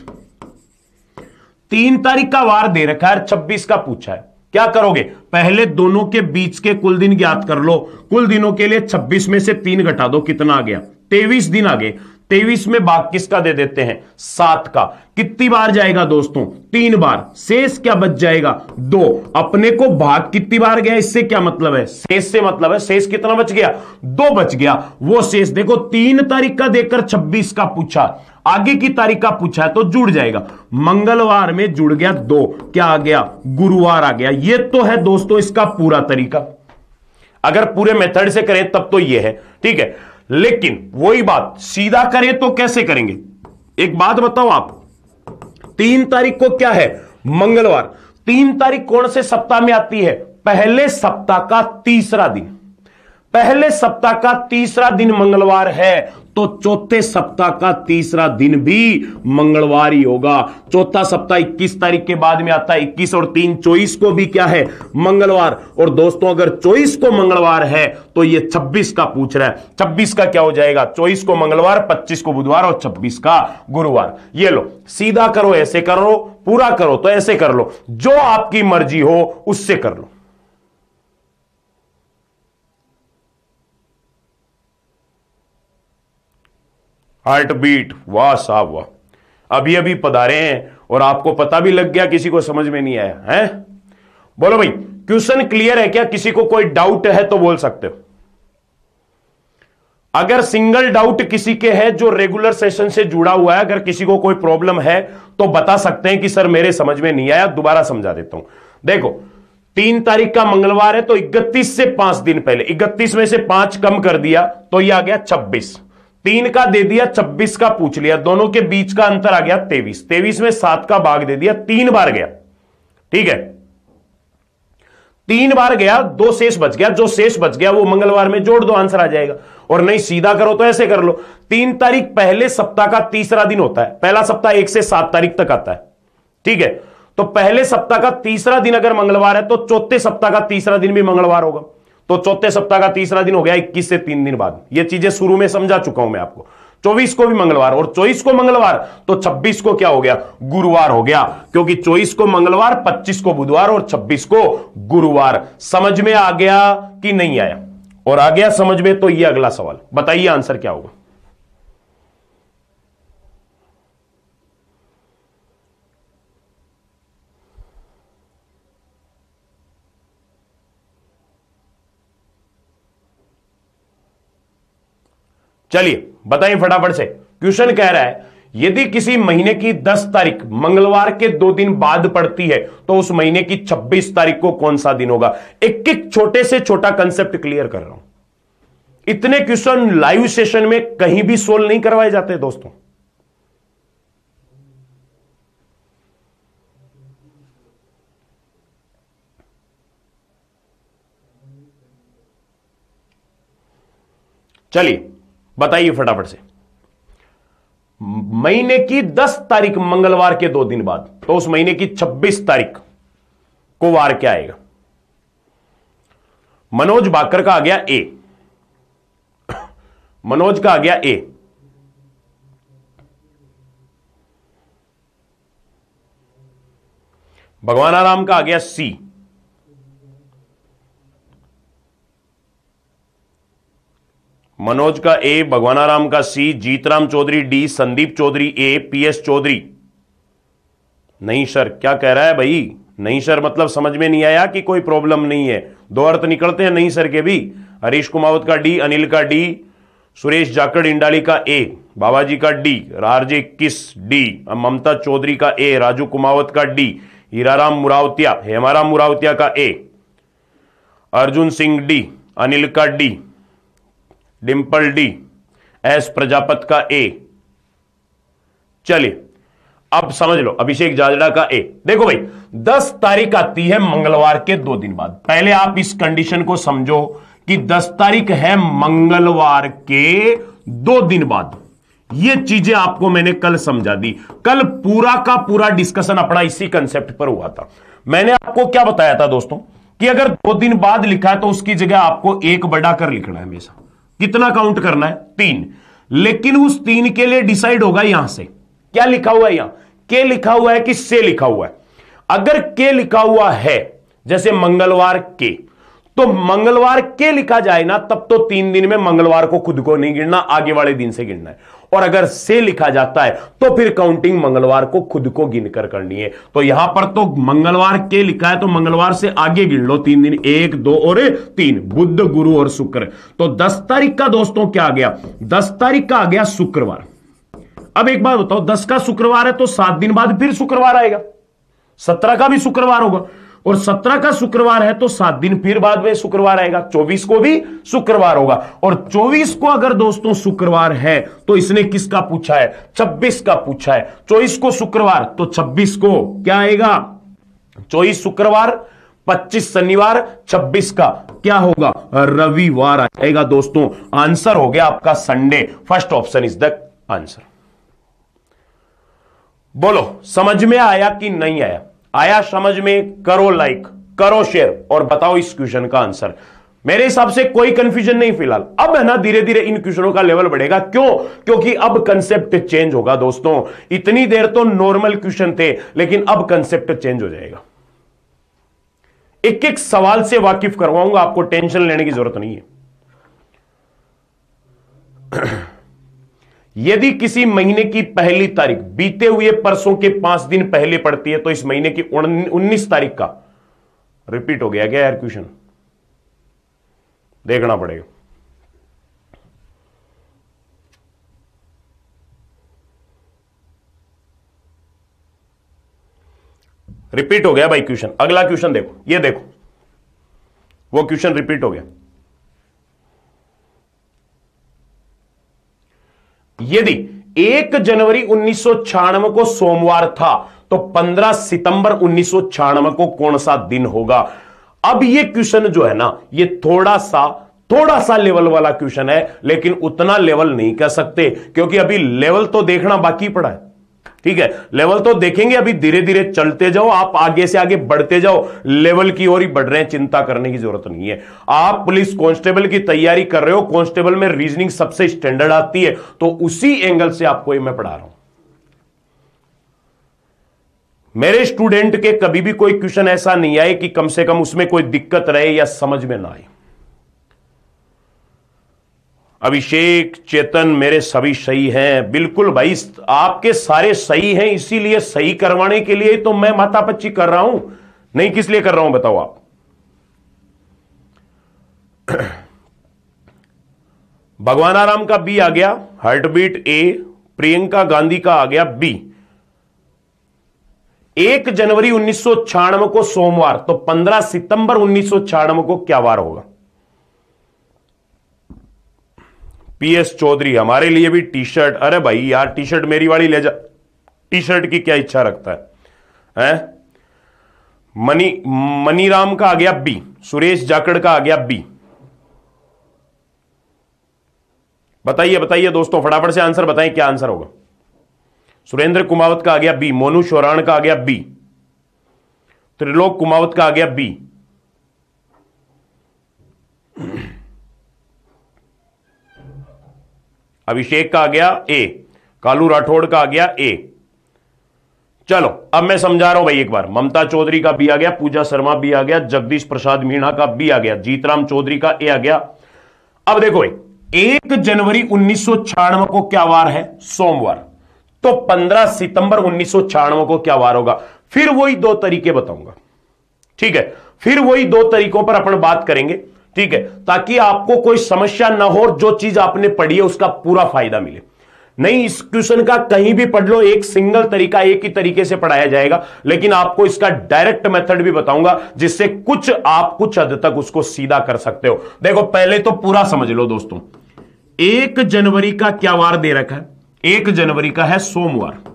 तीन तारीख का वार दे रखा है छब्बीस का पूछा है क्या करोगे पहले दोनों के बीच के कुल दिन ज्ञात कर लो कुल दिनों के लिए छब्बीस में से तीन घटा दो कितना आ गया तेवीस दिन आ गए तेईस में बाघ किसका दे देते हैं सात का कितनी बार जाएगा दोस्तों तीन बार शेष क्या बच जाएगा दो अपने को भाग कितनी बार गया इससे क्या मतलब है शेष से मतलब है शेष कितना बच गया दो बच गया वो शेष देखो तीन तारीख का देकर छब्बीस का पूछा आगे की तारीख का पूछा है तो जुड़ जाएगा मंगलवार में जुड़ गया दो क्या आ गया गुरुवार आ गया ये तो है दोस्तों इसका पूरा तरीका अगर पूरे मेथड से करें तब तो यह है ठीक है लेकिन वही बात सीधा करें तो कैसे करेंगे एक बात बताओ आप तीन तारीख को क्या है मंगलवार तीन तारीख कौन से सप्ताह में आती है पहले सप्ताह का तीसरा दिन पहले सप्ताह का तीसरा दिन मंगलवार है तो चौथे सप्ताह का तीसरा दिन भी मंगलवार ही होगा चौथा सप्ताह 21 तारीख के बाद में आता है 21 और 3 चौबीस को भी क्या है मंगलवार और दोस्तों अगर 24 को मंगलवार है तो ये 26 का पूछ रहा है 26 का क्या हो जाएगा 24 को मंगलवार 25 को बुधवार और 26 का गुरुवार ये लो सीधा करो ऐसे करो पूरा करो तो ऐसे कर लो जो आपकी मर्जी हो उससे कर लो हार्ट बीट वाह साहब वाह अभी अभी पधारे हैं और आपको पता भी लग गया किसी को समझ में नहीं आया है बोलो भाई क्वेश्चन क्लियर है क्या किसी को कोई डाउट है तो बोल सकते हो अगर सिंगल डाउट किसी के है जो रेगुलर सेशन से जुड़ा हुआ है अगर किसी को कोई प्रॉब्लम है तो बता सकते हैं कि सर मेरे समझ में नहीं आया दोबारा समझा देता हूं देखो तीन तारीख का मंगलवार है तो इकतीस से पांच दिन पहले इकतीस में से पांच कम कर दिया तो यह आ गया छब्बीस तीन का दे दिया छब्बीस का पूछ लिया दोनों के बीच का अंतर आ गया तेवीस तेवीस में सात का भाग दे दिया तीन बार गया ठीक है तीन बार गया दो शेष बच गया जो शेष बच गया वो मंगलवार में जोड़ दो आंसर आ जाएगा और नहीं सीधा करो तो ऐसे कर लो तीन तारीख पहले सप्ताह का तीसरा दिन होता है पहला सप्ताह एक से सात तारीख तक आता है ठीक है तो पहले सप्ताह का तीसरा दिन अगर मंगलवार है तो चौथे सप्ताह का तीसरा दिन भी मंगलवार होगा तो चौथे सप्ताह का तीसरा दिन हो गया इक्कीस से तीन दिन बाद ये चीजें शुरू में समझा चुका हूं मैं आपको चौबीस को भी मंगलवार और चौबीस को मंगलवार तो छब्बीस को क्या हो गया गुरुवार हो गया क्योंकि चौबीस को मंगलवार पच्चीस को बुधवार और छब्बीस को गुरुवार समझ में आ गया कि नहीं आया और आ गया समझ में तो ये अगला सवाल बताइए आंसर क्या होगा चलिए बताइए फटाफट से क्वेश्चन कह रहा है यदि किसी महीने की 10 तारीख मंगलवार के दो दिन बाद पड़ती है तो उस महीने की 26 तारीख को कौन सा दिन होगा एक एक छोटे से छोटा कंसेप्ट क्लियर कर रहा हूं इतने क्वेश्चन लाइव सेशन में कहीं भी सोल्व नहीं करवाए जाते दोस्तों चलिए बताइए फटाफट से महीने की 10 तारीख मंगलवार के दो दिन बाद तो उस महीने की 26 तारीख को वार क्या आएगा मनोज बाकर का आ गया ए मनोज का आ गया ए भगवान राम का आ गया सी मनोज का ए राम का C Jeetram Chaudhary D Sandeep Chaudhary A PS Chaudhary नहीं सर क्या कह रहा है भाई नहीं सर मतलब समझ में नहीं आया कि कोई प्रॉब्लम नहीं है दो अर्थ निकलते हैं नहीं सर के भी हरीश कुमावत का डी अनिल का डी सुरेश जाकड़ इंडाली का ए बाबा जी का डी रारजे किस डी ममता चौधरी का ए राजू कुमावत का डी हीराराम मुरावतिया हेमाराम मुरावतिया का ए अर्जुन सिंह डी अनिल का D Dimple D S Prajapat का ए चलिए अब समझ लो अभिषेक जाजड़ा का ए देखो भाई 10 तारीख आती है मंगलवार के दो दिन बाद पहले आप इस कंडीशन को समझो कि 10 तारीख है मंगलवार के दो दिन बाद ये चीजें आपको मैंने कल समझा दी कल पूरा का पूरा डिस्कशन अपना इसी कंसेप्ट पर हुआ था मैंने आपको क्या बताया था दोस्तों कि अगर दो दिन बाद लिखा है तो उसकी जगह आपको एक बड़ा कर लिखना है हमेशा कितना काउंट करना है तीन लेकिन उस तीन के लिए डिसाइड होगा यहां से क्या लिखा हुआ है यहां के लिखा हुआ है कि से लिखा हुआ है अगर के लिखा हुआ है जैसे मंगलवार के तो मंगलवार के लिखा जाए ना तब तो तीन दिन में मंगलवार को खुद को नहीं गिनना आगे वाले दिन से गिनना है और अगर से लिखा जाता है तो फिर काउंटिंग मंगलवार को खुद को गिनकर करनी है तो यहां पर तो मंगलवार के लिखा है तो मंगलवार से आगे गिन लो तीन दिन एक दो और तीन बुद्ध गुरु और शुक्र तो दस तारीख का दोस्तों क्या आ गया दस तारीख का आ गया शुक्रवार अब एक बात बताओ दस का शुक्रवार है तो सात दिन बाद फिर शुक्रवार आएगा सत्रह का भी शुक्रवार होगा और सत्रह का शुक्रवार है तो सात दिन फिर बाद में शुक्रवार आएगा चौबीस को भी शुक्रवार होगा और चौबीस को अगर दोस्तों शुक्रवार है तो इसने किसका पूछा है छब्बीस का पूछा है चौबीस को शुक्रवार तो छब्बीस को क्या आएगा चौबीस शुक्रवार पच्चीस शनिवार छब्बीस का क्या होगा रविवार आएगा दोस्तों आंसर हो गया आपका Sunday first option is the answer बोलो समझ में आया कि नहीं आया आया समझ में करो लाइक करो शेयर और बताओ इस क्वेश्चन का आंसर मेरे हिसाब से कोई कंफ्यूजन नहीं फिलहाल अब है ना धीरे धीरे इन क्वेश्चनों का लेवल बढ़ेगा क्यों क्योंकि अब कंसेप्ट चेंज होगा दोस्तों इतनी देर तो नॉर्मल क्वेश्चन थे लेकिन अब कंसेप्ट चेंज हो जाएगा एक एक सवाल से वाकिफ करवाऊंगा आपको टेंशन लेने की जरूरत नहीं है यदि किसी महीने की पहली तारीख बीते हुए परसों के पांच दिन पहले पड़ती है तो इस महीने की उन्नीस तारीख का रिपीट हो गया क्या यार क्वेश्चन देखना पड़ेगा रिपीट हो गया भाई क्वेश्चन अगला क्वेश्चन देखो ये देखो वो क्वेश्चन रिपीट हो गया यदि एक जनवरी उन्नीस को सोमवार था तो 15 सितंबर उन्नीस को कौन सा दिन होगा अब ये क्वेश्चन जो है ना ये थोड़ा सा थोड़ा सा लेवल वाला क्वेश्चन है लेकिन उतना लेवल नहीं कह सकते क्योंकि अभी लेवल तो देखना बाकी पड़ा है ठीक है लेवल तो देखेंगे अभी धीरे धीरे चलते जाओ आप आगे से आगे बढ़ते जाओ लेवल की ओर ही बढ़ रहे हैं चिंता करने की जरूरत नहीं है आप पुलिस कांस्टेबल की तैयारी कर रहे हो कांस्टेबल में रीजनिंग सबसे स्टैंडर्ड आती है तो उसी एंगल से आपको मैं पढ़ा रहा हूं मेरे स्टूडेंट के कभी भी कोई क्वेश्चन ऐसा नहीं आए कि कम से कम उसमें कोई दिक्कत रहे या समझ में ना आए अभिषेक चेतन मेरे सभी सही हैं बिल्कुल भाई आपके सारे सही हैं इसीलिए सही करवाने के लिए तो मैं माता पच्ची कर रहा हूं नहीं किस लिए कर रहा हूं बताओ आप <clears throat> भगवान आराम का बी आ गया हार्टबीट ए प्रियंका गांधी का आ गया बी एक जनवरी उन्नीस को सोमवार तो 15 सितंबर उन्नीस को क्या वार होगा पीएस एस चौधरी हमारे लिए भी टी शर्ट अरे भाई यार टी शर्ट मेरी वाली ले जा टी शर्ट की क्या इच्छा रखता है हैं मनी मनीराम का आ गया बी सुरेश जाकड़ का आ गया बी बताइए बताइए दोस्तों फटाफट से आंसर बताएं क्या आंसर होगा सुरेंद्र कुमावत का आ गया बी मोनू शोराण का आ गया बी त्रिलोक कुमावत का आ गया बी अभिषेक का आ गया ए कालू राठौड़ का आ गया ए चलो अब मैं समझा रहा हूं भाई एक बार ममता चौधरी का बी आ गया पूजा शर्मा बी आ गया जगदीश प्रसाद मीणा का बी आ गया जीतराम चौधरी का ए आ गया अब देखो एक जनवरी उन्नीस को क्या वार है सोमवार तो 15 सितंबर उन्नीस को क्या वार होगा फिर वही दो तरीके बताऊंगा ठीक है फिर वही दो तरीकों पर अपन बात करेंगे ठीक है ताकि आपको कोई समस्या ना हो जो चीज आपने पढ़ी है उसका पूरा फायदा मिले नहीं इस क्वेश्चन का कहीं भी पढ़ लो एक सिंगल तरीका एक ही तरीके से पढ़ाया जाएगा लेकिन आपको इसका डायरेक्ट मेथड भी बताऊंगा जिससे कुछ आप कुछ हद तक उसको सीधा कर सकते हो देखो पहले तो पूरा समझ लो दोस्तों एक जनवरी का क्या वार दे रखा है एक जनवरी का है सोमवार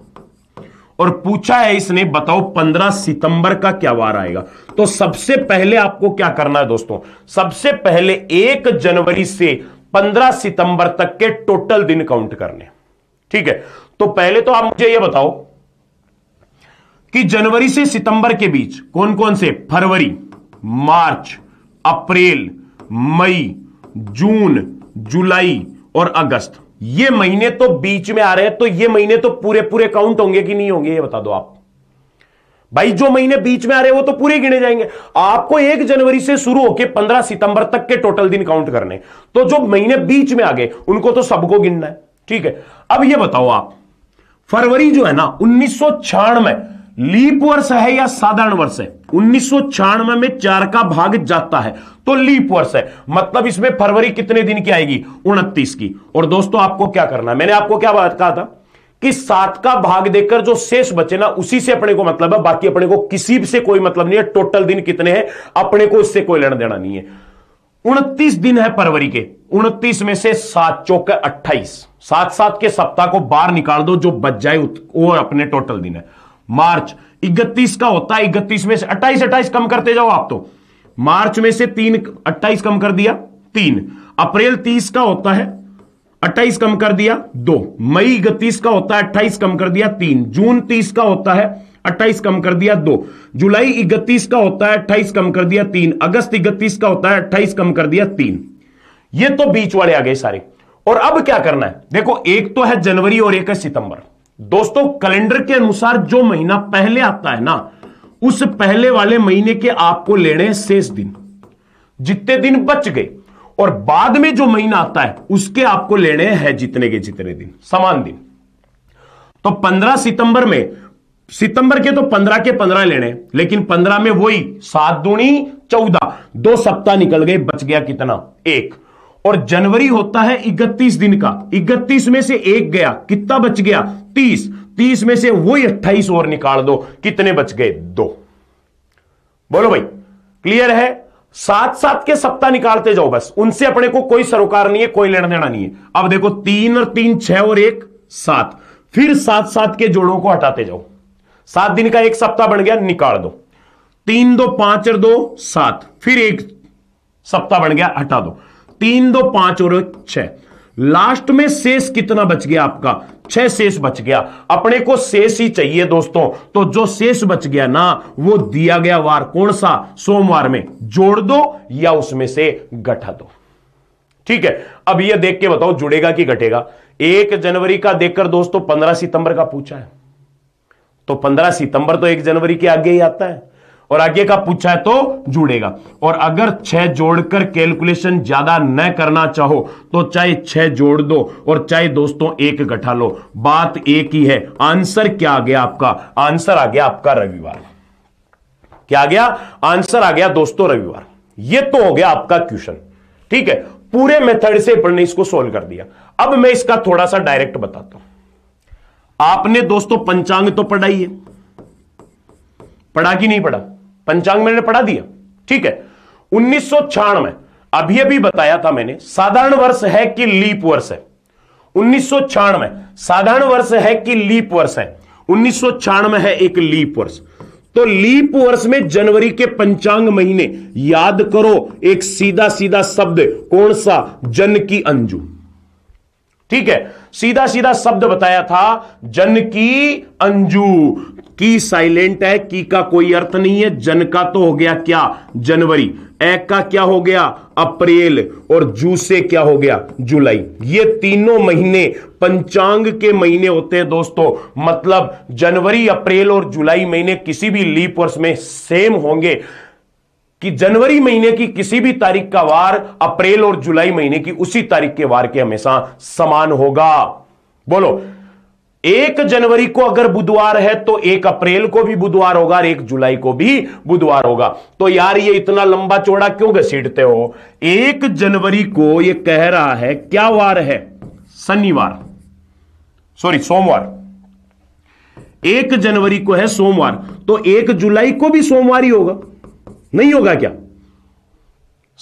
और पूछा है इसने बताओ 15 सितंबर का क्या वार आएगा तो सबसे पहले आपको क्या करना है दोस्तों सबसे पहले एक जनवरी से 15 सितंबर तक के टोटल दिन काउंट करने ठीक है तो पहले तो आप मुझे यह बताओ कि जनवरी से सितंबर के बीच कौन कौन से फरवरी मार्च अप्रैल मई जून जुलाई और अगस्त ये महीने तो बीच में आ रहे हैं तो ये महीने तो पूरे पूरे काउंट होंगे कि नहीं होंगे ये बता दो आप भाई जो महीने बीच में आ रहे हैं वो तो पूरे गिने जाएंगे आपको एक जनवरी से शुरू होकर पंद्रह सितंबर तक के टोटल दिन काउंट करने तो जो महीने बीच में आ गए उनको तो सबको गिनना है ठीक है अब ये बताओ आप फरवरी जो है ना उन्नीस में लीप वर्ष है या साधारण वर्ष है उन्नीस में चार का भाग जाता है तो लीप वर्ष है मतलब इसमें फरवरी कितने दिन की आएगी उनतीस की और दोस्तों आपको क्या करना मैंने आपको क्या बात कहा था कि सात का भाग देकर जो शेष बचे ना उसी से अपने को मतलब है बाकी अपने को किसी से कोई मतलब नहीं है टोटल दिन कितने हैं अपने को इससे कोई लेना देना नहीं है उनतीस दिन है फरवरी के उनतीस में से सात चौक अट्ठाईस सात सात के सप्ताह को बाहर निकाल दो जो बच जाए वो अपने टोटल दिन है मार्च इकतीस का होता है इकतीस में से अट्ठाईस अट्ठाईस कम करते जाओ आप तो मार्च में से तीन अट्ठाईस कम कर दिया तीन अप्रैल तीस का होता है अट्ठाईस कम कर दिया दो मई इकतीस का होता है अट्ठाईस कम कर दिया तीन जून तीस का होता है अट्ठाईस कम कर दिया दो जुलाई इकतीस का होता है अट्ठाईस कम कर दिया तीन अगस्त इकतीस का होता है अट्ठाईस कम कर दिया तीन ये तो बीच वाले आ गए सारे और अब क्या करना है देखो एक तो है जनवरी और एक है सितंबर दोस्तों कैलेंडर के अनुसार जो महीना पहले आता है ना उस पहले वाले महीने के आपको लेने शेष दिन जितने दिन बच गए और बाद में जो महीना आता है उसके आपको लेने हैं जितने के जितने दिन समान दिन तो 15 सितंबर में सितंबर के तो 15 के 15 लेने लेकिन 15 में वही सात दूनी चौदह दो सप्ताह निकल गए बच गया कितना एक और जनवरी होता है इकतीस दिन का इकतीस में से एक गया कितना बच गया तीस तीस में से वही अट्ठाईस और निकाल दो कितने बच गए दो बोलो भाई क्लियर है सात सात के सप्ताह निकालते जाओ बस उनसे अपने को कोई सरोकार नहीं है कोई लेना देना नहीं है अब देखो तीन और तीन छह और एक सात फिर सात सात के जोड़ों को हटाते जाओ सात दिन का एक सप्ताह बन गया निकाल दो तीन दो पांच और दो सात फिर एक सप्ताह बन गया हटा दो तीन दो पांच और छह लास्ट में शेष कितना बच गया आपका छह शेष बच गया अपने को शेष ही चाहिए दोस्तों तो जो शेष बच गया ना वो दिया गया वार कौन सा सोमवार में जोड़ दो या उसमें से गठा दो ठीक है अब ये देख के बताओ जुड़ेगा कि घटेगा एक जनवरी का देखकर दोस्तों पंद्रह सितंबर का पूछा है तो पंद्रह सितंबर तो एक जनवरी के आगे ही आता है और आगे का पूछा है तो जुड़ेगा और अगर छह जोड़कर कैलकुलेशन ज्यादा न करना चाहो तो चाहे छह जोड़ दो और चाहे दोस्तों एक गठा लो बात एक ही है आंसर क्या आ गया आपका आंसर आ गया आपका रविवार क्या आ गया आंसर आ गया दोस्तों रविवार ये तो हो गया आपका क्वेश्चन ठीक है पूरे मेथड से पढ़ने इसको सोल्व कर दिया अब मैं इसका थोड़ा सा डायरेक्ट बताता हूं आपने दोस्तों पंचांग तो पढ़ाई है पढ़ा कि नहीं पढ़ा पंचांग मैंने पढ़ा दिया ठीक है उन्नीस में अभी अभी बताया था मैंने साधारण वर्ष है कि लीप वर्ष है उन्नीस में साधारण वर्ष है कि लीप वर्ष है उन्नीस में है एक लीप वर्ष तो लीप वर्ष में जनवरी के पंचांग महीने याद करो एक सीधा सीधा शब्द कौन सा जन की अंजू ठीक है सीधा सीधा शब्द बताया था जन की अंजू की साइलेंट है की का कोई अर्थ नहीं है जन का तो हो गया क्या जनवरी ए का क्या हो गया अप्रैल और जू से क्या हो गया जुलाई ये तीनों महीने पंचांग के महीने होते हैं दोस्तों मतलब जनवरी अप्रैल और जुलाई महीने किसी भी लीप वर्ष में सेम होंगे कि जनवरी महीने की किसी भी तारीख का वार अप्रैल और जुलाई महीने की उसी तारीख के वार के हमेशा समान होगा बोलो एक जनवरी को अगर बुधवार है तो एक अप्रैल को भी बुधवार होगा और एक जुलाई को भी बुधवार होगा तो यार ये इतना लंबा चौड़ा क्यों घसीटते हो एक जनवरी को ये कह रहा है क्या वार है शनिवार सॉरी सोमवार एक जनवरी को है सोमवार तो एक जुलाई को भी सोमवार ही होगा नहीं होगा क्या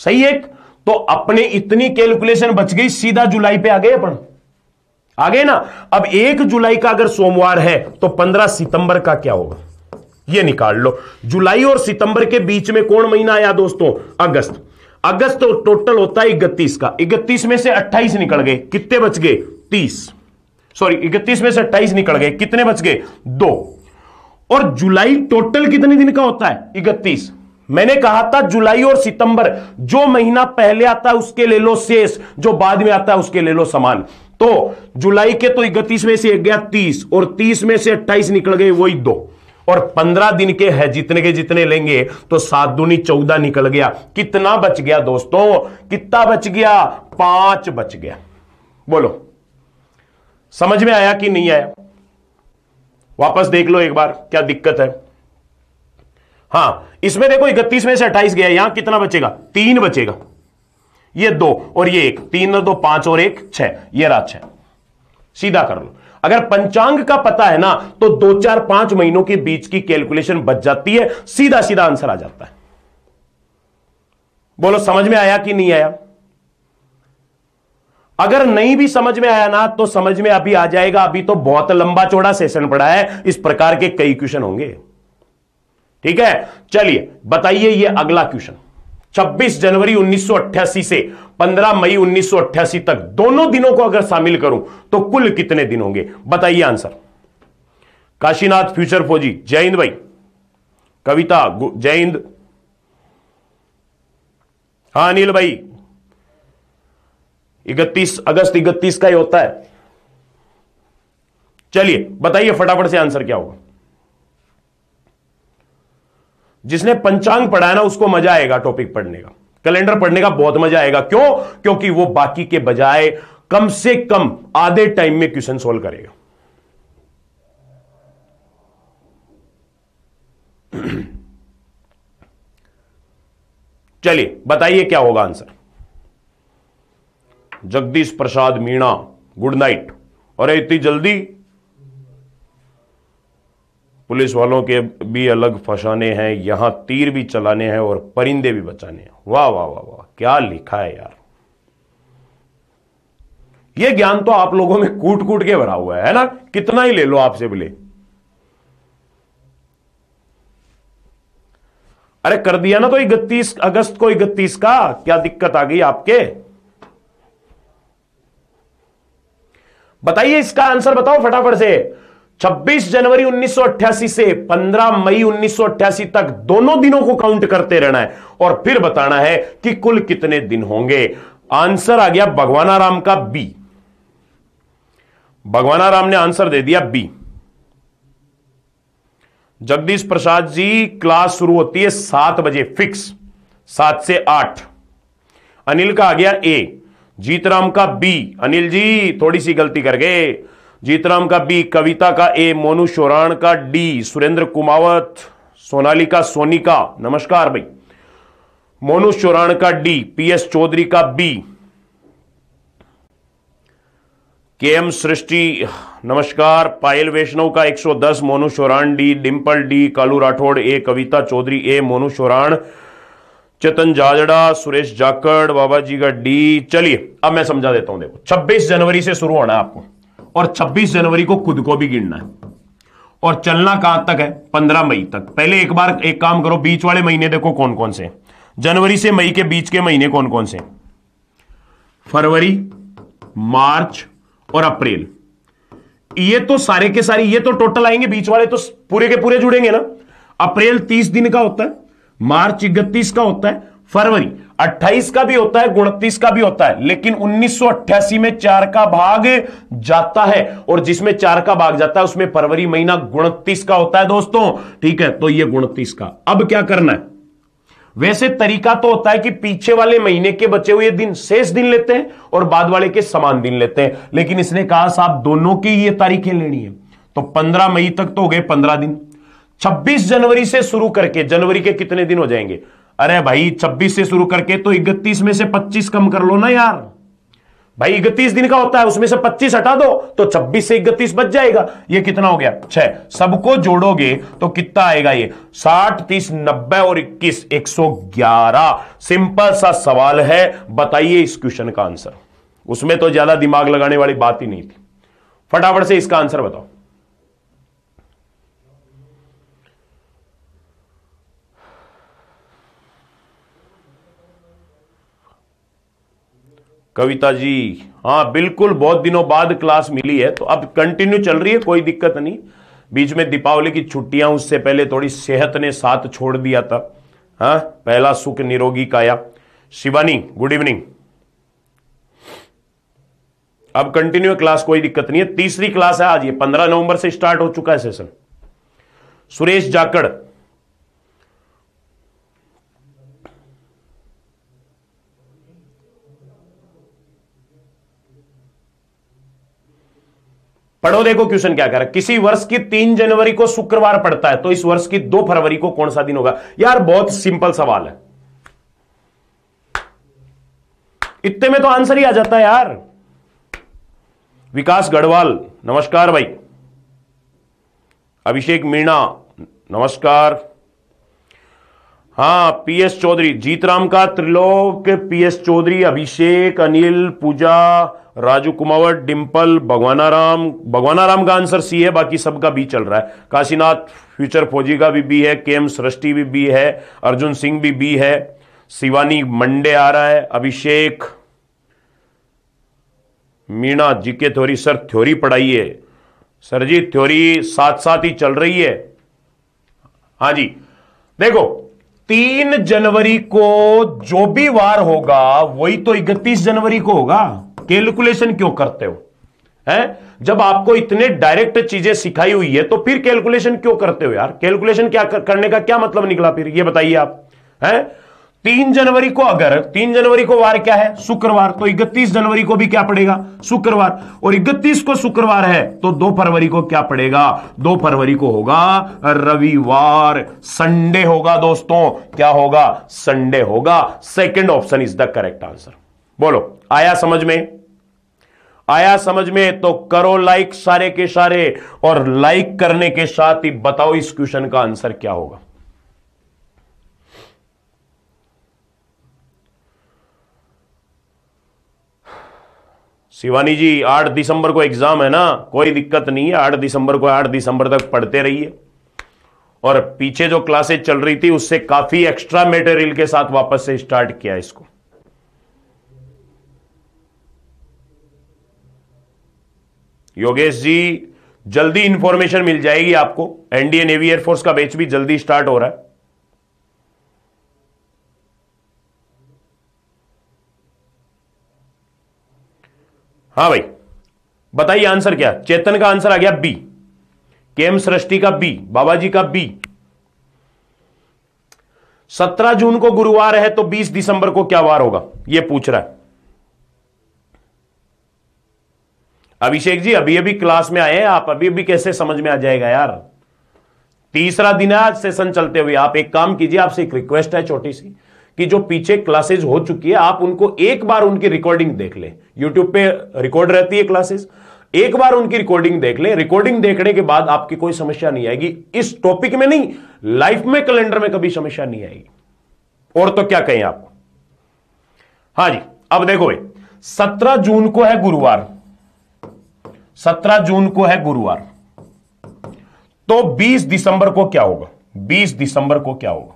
सही एक तो अपने इतनी कैलकुलेशन बच गई सीधा जुलाई पे आ गए अपन आगे ना अब एक जुलाई का अगर सोमवार है तो पंद्रह सितंबर का क्या होगा यह निकाल लो जुलाई और सितंबर के बीच में कौन महीना आया दोस्तों अगस्त अगस्त तो टोटल होता है इकतीस का इकतीस में से अट्ठाईस निकल गए कितने बच गए तीस सॉरी इकतीस में से अट्ठाईस निकल गए कितने बच गए दो और जुलाई टोटल कितने दिन का होता है इकतीस मैंने कहा था जुलाई और सितंबर जो महीना पहले आता है उसके ले लो शेष जो बाद में आता है उसके ले लो समान तो जुलाई के तो इकतीस में से एक गया तीस और तीस में से अट्ठाईस निकल गए वही दो और पंद्रह दिन के है जितने के जितने लेंगे तो सात दूनी चौदह निकल गया कितना बच गया दोस्तों कितना बच गया पांच बच गया बोलो समझ में आया कि नहीं आया वापस देख लो एक बार क्या दिक्कत है हाँ इसमें देखो इकतीस में से अट्ठाईस गया यहां कितना बचेगा तीन बचेगा ये दो और ये एक तीन और दो पांच और एक छह ये रहा छह सीधा कर लो अगर पंचांग का पता है ना तो दो चार पांच महीनों के बीच की कैलकुलेशन बच जाती है सीधा सीधा आंसर आ जाता है बोलो समझ में आया कि नहीं आया अगर नहीं भी समझ में आया ना तो समझ में अभी आ जाएगा अभी तो बहुत लंबा चौड़ा सेशन पड़ा है इस प्रकार के कई क्वेश्चन होंगे ठीक है चलिए बताइए ये अगला क्वेश्चन 26 जनवरी 1988 से 15 मई 1988 तक दोनों दिनों को अगर शामिल करूं तो कुल कितने दिन होंगे बताइए आंसर काशीनाथ फ्यूचर फौजी जयंद भाई कविता जयंद हां अनिल भाई इकतीस अगस्त इकतीस का ही होता है चलिए बताइए फटाफट से आंसर क्या होगा जिसने पंचांग पढ़ा है ना उसको मजा आएगा टॉपिक पढ़ने का कैलेंडर पढ़ने का बहुत मजा आएगा क्यों क्योंकि वो बाकी के बजाय कम से कम आधे टाइम में क्वेश्चन सोल्व करेगा <clears throat> चलिए बताइए क्या होगा answer Jagdish Prasad Meena good night अरे इतनी जल्दी पुलिस वालों के भी अलग फसाने हैं यहाँ तीर भी चलाने हैं और परिंदे भी बचाने हैं वाह वाह वाह वाह क्या लिखा है यार ये ज्ञान तो आप लोगों में कूट कूट के भरा हुआ है ना कितना ही ले लो आपसे बोले अरे कर दिया ना तो इकतीस अगस्त को इकतीस का क्या दिक्कत आ गई आपके बताइए इसका आंसर बताओ फटाफट से 26 जनवरी 1988 से 15 मई 1988 तक दोनों दिनों को काउंट करते रहना है और फिर बताना है कि कुल कितने दिन होंगे आंसर आ गया भगवाना राम का बी भगवाना राम ने आंसर दे दिया बी जगदीश प्रसाद जी क्लास शुरू होती है सात बजे फिक्स सात से आठ अनिल का आ गया ए जीतराम का बी अनिल जी थोड़ी सी गलती कर गए जीतराम का बी कविता का ए मोनू शोराण का डी सुरेंद्र कुमावत सोनाली का सोनी का नमस्कार भाई मोनू शोराण का डी पीएस चौधरी का बी के एम सृष्टि नमस्कार पायल वैष्णव का 110 Monu Shoran D Dimple D Kalu Rathore A Kavita Chaudhary A Monu Shoran Chetan Jajra Suresh Jakhar Baba ji का डी चलिए अब मैं समझा देता हूं देखो 26 जनवरी से शुरू होना है आपको और 26 जनवरी को खुद को भी गिनना है और चलना कहां तक है 15 मई तक पहले एक बार एक काम करो बीच वाले महीने देखो कौन कौन से जनवरी से मई के बीच के महीने कौन कौन से फरवरी मार्च और अप्रैल ये तो सारे के सारे ये तो टोटल आएंगे बीच वाले तो पूरे के पूरे जुड़ेंगे ना अप्रैल तीस दिन का होता है मार्च इकतीस का होता है फरवरी 28 का भी होता है उनतीस का भी होता है लेकिन उन्नीस में चार का भाग जाता है और जिसमें चार का भाग जाता है उसमें फरवरी महीना उनतीस का होता है दोस्तों ठीक है तो ये उनतीस का अब क्या करना है वैसे तरीका तो होता है कि पीछे वाले महीने के बचे हुए दिन शेष दिन लेते हैं और बाद वाले के समान दिन लेते हैं लेकिन इसने कहा साहब दोनों की ये तारीखें लेनी है तो पंद्रह मई तक तो हो गए पंद्रह दिन छब्बीस जनवरी से शुरू करके जनवरी के कितने दिन हो जाएंगे अरे भाई 26 से शुरू करके तो 31 में से 25 कम कर लो ना यार भाई 31 दिन का होता है उसमें से 25 हटा दो तो 26 से 31 बच जाएगा ये कितना हो गया छह सबको जोड़ोगे तो कितना आएगा ये 60 तीस नब्बे और 21 111 सिंपल सा सवाल है बताइए इस क्वेश्चन का आंसर उसमें तो ज्यादा दिमाग लगाने वाली बात ही नहीं थी फटाफट से इसका आंसर बताओ कविता जी हाँ बिल्कुल बहुत दिनों बाद क्लास मिली है तो अब कंटिन्यू चल रही है कोई दिक्कत नहीं बीच में दीपावली की छुट्टियां उससे पहले थोड़ी सेहत ने साथ छोड़ दिया था हाँ पहला सुख निरोगी काया शिवानी गुड इवनिंग अब कंटिन्यू क्लास कोई दिक्कत नहीं है तीसरी क्लास है आज ये पंद्रह नवंबर से स्टार्ट हो चुका है सेशन सुरेश जाकड़ पढ़ो देखो क्वेश्चन क्या है किसी वर्ष की तीन जनवरी को शुक्रवार पड़ता है तो इस वर्ष की दो फरवरी को कौन सा दिन होगा यार बहुत सिंपल सवाल है इतने में तो आंसर ही आ जाता है यार विकास गढ़वाल नमस्कार भाई अभिषेक मीणा नमस्कार हाँ पीएस चौधरी जीतराम का त्रिलोक पीएस चौधरी अभिषेक अनिल पूजा राजू कुमावर डिम्पल भगवाना राम भगवाना राम का आंसर सी है बाकी सबका बी चल रहा है काशीनाथ फ्यूचर फौजी का भी बी है के एम सृष्टि भी बी है अर्जुन सिंह भी बी है शिवानी मंडे आ रहा है अभिषेक मीणा जी के थ्योरी सर थ्योरी पढ़ाइए सर जी थ्योरी साथ साथ ही चल रही है हाँ जी देखो तीन जनवरी को जो भी वार होगा वही तो इकतीस जनवरी को होगा कैलकुलेशन क्यों करते हो है? जब आपको इतने डायरेक्ट चीजें सिखाई हुई है तो फिर कैलकुलेशन क्यों करते हो यार कैलकुलेशन क्या कर, करने का क्या मतलब निकला फिर ये बताइए आप है तीन जनवरी को अगर तीन जनवरी को वार क्या है शुक्रवार तो इकतीस जनवरी को भी क्या पड़ेगा शुक्रवार और इकतीस को शुक्रवार है तो दो फरवरी को क्या पड़ेगा दो फरवरी को होगा रविवार संडे होगा दोस्तों क्या होगा संडे होगा second option is the correct answer बोलो आया समझ में आया समझ में तो करो लाइक सारे के सारे और लाइक करने के साथ ही बताओ इस क्वेश्चन का आंसर क्या होगा शिवानी जी आठ दिसंबर को एग्जाम है ना कोई दिक्कत नहीं है आठ दिसंबर को आठ दिसंबर तक पढ़ते रहिए और पीछे जो क्लासेज चल रही थी उससे काफी एक्स्ट्रा मेटेरियल के साथ वापस से स्टार्ट किया इसको योगेश जी जल्दी इंफॉर्मेशन मिल जाएगी आपको एनडीए नेवी एयरफोर्स का बैच भी जल्दी स्टार्ट हो रहा है हाँ भाई बताइए आंसर क्या चेतन का आंसर आ गया बी केम सृष्टि का बी बाबा जी का बी सत्रह जून को गुरुवार है तो बीस दिसंबर को क्या वार होगा यह पूछ रहा है अभिषेक जी अभी अभी क्लास में आए हैं आप अभी अभी कैसे समझ में आ जाएगा यार तीसरा दिन है आज सेशन चलते हुए आप एक काम कीजिए आपसे एक रिक्वेस्ट है छोटी सी कि जो पीछे क्लासेज हो चुकी है आप उनको एक बार उनकी रिकॉर्डिंग देख ले यूट्यूब पे रिकॉर्ड रहती है क्लासेस एक बार उनकी रिकॉर्डिंग देख ले रिकॉर्डिंग देखने के बाद आपकी कोई समस्या नहीं आएगी इस टॉपिक में नहीं लाइफ में कैलेंडर में कभी समस्या नहीं आएगी और तो क्या कहें आपको हाँ जी अब देखो सत्रह जून को है गुरुवार सत्रह जून को है गुरुवार तो बीस दिसंबर को क्या होगा बीस दिसंबर को क्या होगा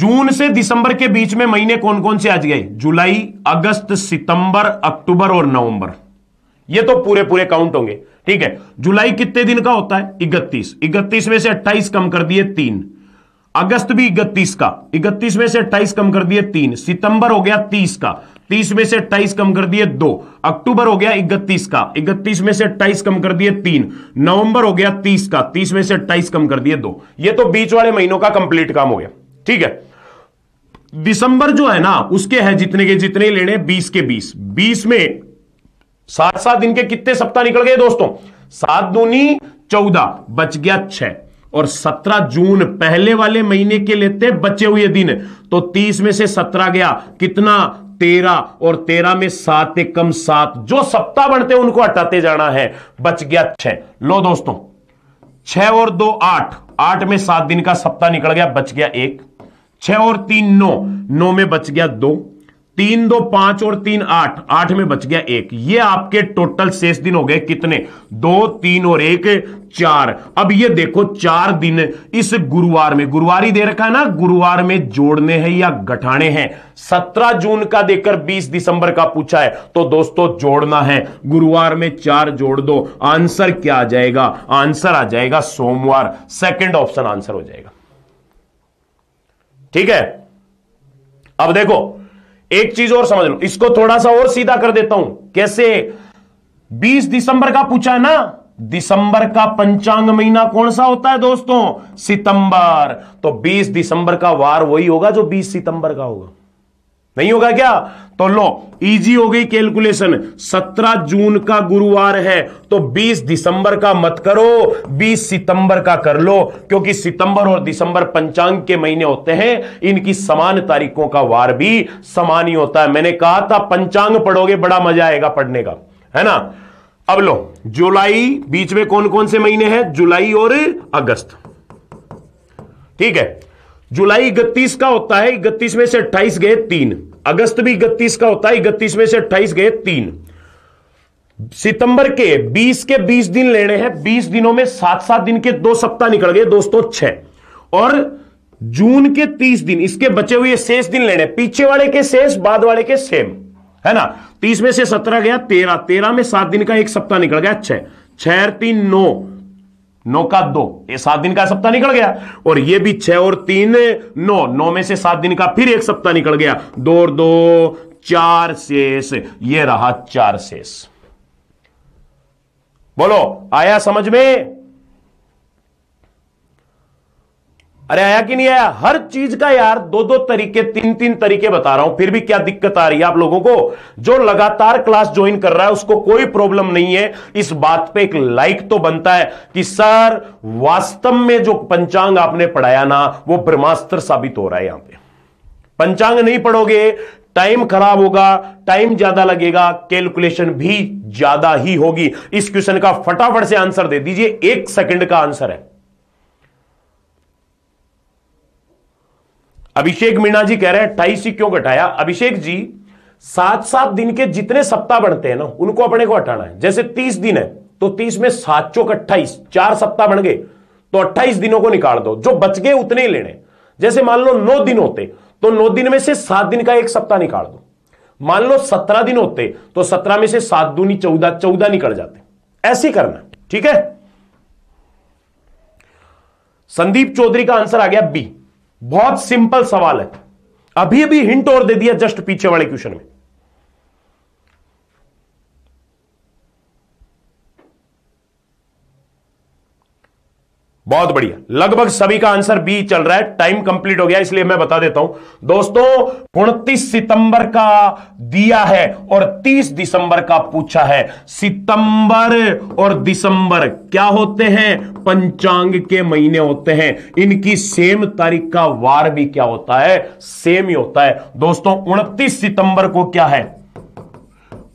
जून से दिसंबर के बीच में महीने कौन कौन से आज गए जुलाई अगस्त सितंबर अक्टूबर और नवंबर ये तो पूरे पूरे काउंट होंगे ठीक है जुलाई कितने दिन का होता है इकतीस इकतीस में से अट्ठाईस कम कर दिए तीन अगस्त भी इकतीस का इकतीस में से अट्ठाईस कम कर दिए तीन सितंबर हो गया तीस का तीस में से अट्ठाईस कम कर दिए दो अक्टूबर हो गया इकतीस का इकतीस में से अट्ठाईस कम कर दिए तीन नवंबर हो गया तीस का तीस में से अट्ठाईस कम कर दिए दो ये तो बीच वाले महीनों का कंप्लीट काम हो गया ठीक है दिसंबर जो है ना उसके है जितने के जितने लेने बीस के बीस बीस में सात सात दिन के कितने सप्ताह निकल गए दोस्तों सात दूनी चौदह बच गया छ और सत्रह जून पहले वाले महीने के लेते बचे हुए दिन तो तीस में से सत्रह गया कितना तेरह और तेरह में सात कम सात जो सप्ताह बढ़ते हैं उनको हटाते जाना है बच गया छह लो दोस्तों छह और दो आठ आठ में सात दिन का सप्ताह निकल गया बच गया एक छह और तीन नौ नौ में बच गया दो तीन दो पांच और तीन आठ आठ में बच गया एक ये आपके टोटल शेष दिन हो गए कितने दो तीन और एक चार अब ये देखो चार दिन इस गुरुवार में गुरुवार ही दे रखा है ना गुरुवार में जोड़ने हैं या घटाने हैं सत्रह जून का देकर बीस दिसंबर का पूछा है तो दोस्तों जोड़ना है गुरुवार में चार जोड़ दो आंसर क्या आ जाएगा आंसर आ जाएगा सोमवार सेकेंड ऑप्शन आंसर हो जाएगा ठीक है अब देखो एक चीज और समझ लो इसको थोड़ा सा और सीधा कर देता हूं कैसे 20 दिसंबर का पूछा है ना दिसंबर का पंचांग महीना कौन सा होता है दोस्तों सितंबर तो 20 दिसंबर का वार वही होगा जो 20 सितंबर का होगा नहीं होगा क्या तो लो इजी हो गई कैलकुलेशन 17 जून का गुरुवार है तो 20 दिसंबर का मत करो 20 सितंबर का कर लो क्योंकि सितंबर और दिसंबर पंचांग के महीने होते हैं इनकी समान तारीखों का वार भी समान ही होता है मैंने कहा था पंचांग पढ़ोगे बड़ा मजा आएगा पढ़ने का है ना अब लो जुलाई बीच में कौन कौन से महीने हैं जुलाई और अगस्त ठीक है जुलाई इकतीस का होता है इकतीस में से अट्ठाईस गए तीन अगस्त भी इकतीस का होता है इकतीस में से अट्ठाईस गए तीन सितंबर के 20 के 20 दिन लेने हैं 20 दिनों में सात सात दिन के दो सप्ताह निकल गए दोस्तों छह और जून के 30 दिन इसके बचे हुए शेष दिन लेने पीछे वाले के शेष बाद वाले के सेम है ना 30 में से 17 गया 13 13 में सात दिन का एक सप्ताह निकल गया छह छह तीन नौ नौ का दो ये सात दिन का सप्ताह निकल गया और ये भी छह और तीन नौ नौ में से सात दिन का फिर एक सप्ताह निकल गया दो और दो चार शेष ये रहा चार शेष बोलो आया समझ में अरे आया कि नहीं आया हर चीज का यार दो दो तरीके तीन तीन तरीके बता रहा हूं फिर भी क्या दिक्कत आ रही है आप लोगों को जो लगातार क्लास ज्वाइन कर रहा है उसको कोई प्रॉब्लम नहीं है इस बात पे एक लाइक तो बनता है कि सर वास्तव में जो पंचांग आपने पढ़ाया ना वो ब्रह्मास्त्र साबित हो रहा है यहां पर पंचांग नहीं पढ़ोगे टाइम खराब होगा टाइम ज्यादा लगेगा कैलकुलेशन भी ज्यादा ही होगी इस क्वेश्चन का फटाफट से आंसर दे दीजिए एक सेकंड का आंसर है अभिषेक मीणा जी कह रहे हैं अट्ठाईस ही क्यों घटाया अभिषेक जी सात सात दिन के जितने सप्ताह बनते हैं ना उनको अपने को हटाना है जैसे तीस दिन है तो तीस में सात चौक अट्ठाईस चार सप्ताह बन गए तो अट्ठाईस दिनों को निकाल दो जो बच गए उतने ही लेने जैसे मान लो नौ दिन होते तो नौ दिन में से सात दिन का एक सप्ताह निकाल दो मान लो सत्रह दिन होते तो सत्रह में से सात दूनी चौदह चौदह निकल जाते ऐसे करना ठीक है संदीप चौधरी का आंसर आ गया बी बहुत सिंपल सवाल है अभी अभी हिंट और दे दिया जस्ट पीछे वाले क्वेश्चन में बहुत बढ़िया लगभग सभी का आंसर बी चल रहा है टाइम कंप्लीट हो गया इसलिए मैं बता देता हूं दोस्तों उनतीस सितंबर का दिया है और 30 दिसंबर का पूछा है सितंबर और दिसंबर क्या होते हैं पंचांग के महीने होते हैं इनकी सेम तारीख का वार भी क्या होता है सेम ही होता है दोस्तों उनतीस सितंबर को क्या है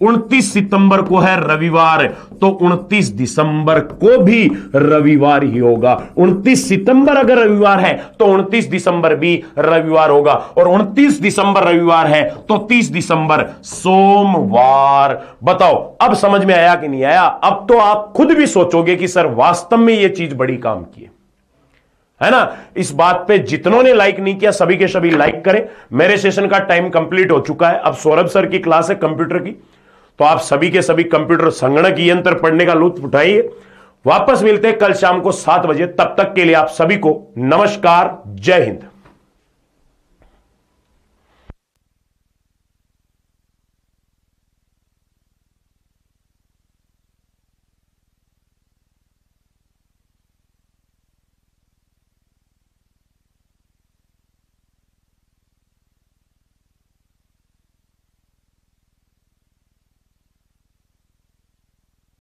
उनतीस सितंबर को है रविवार तो 29 दिसंबर को भी रविवार ही होगा 29 सितंबर अगर रविवार है तो 29 दिसंबर भी रविवार होगा और 29 दिसंबर रविवार है तो 30 दिसंबर सोमवार बताओ अब समझ में आया कि नहीं आया अब तो आप खुद भी सोचोगे कि सर वास्तव में यह चीज बड़ी काम की है है ना इस बात पे जितनों ने लाइक नहीं किया सभी के सभी लाइक करें मेरे सेशन का टाइम कंप्लीट हो चुका है अब सौरभ सर की क्लास है कंप्यूटर की तो आप सभी के सभी कंप्यूटर संगणक यंत्र पढ़ने का लुत्फ उठाइए वापस मिलते हैं कल शाम को सात बजे तब तक के लिए आप सभी को नमस्कार जय हिंद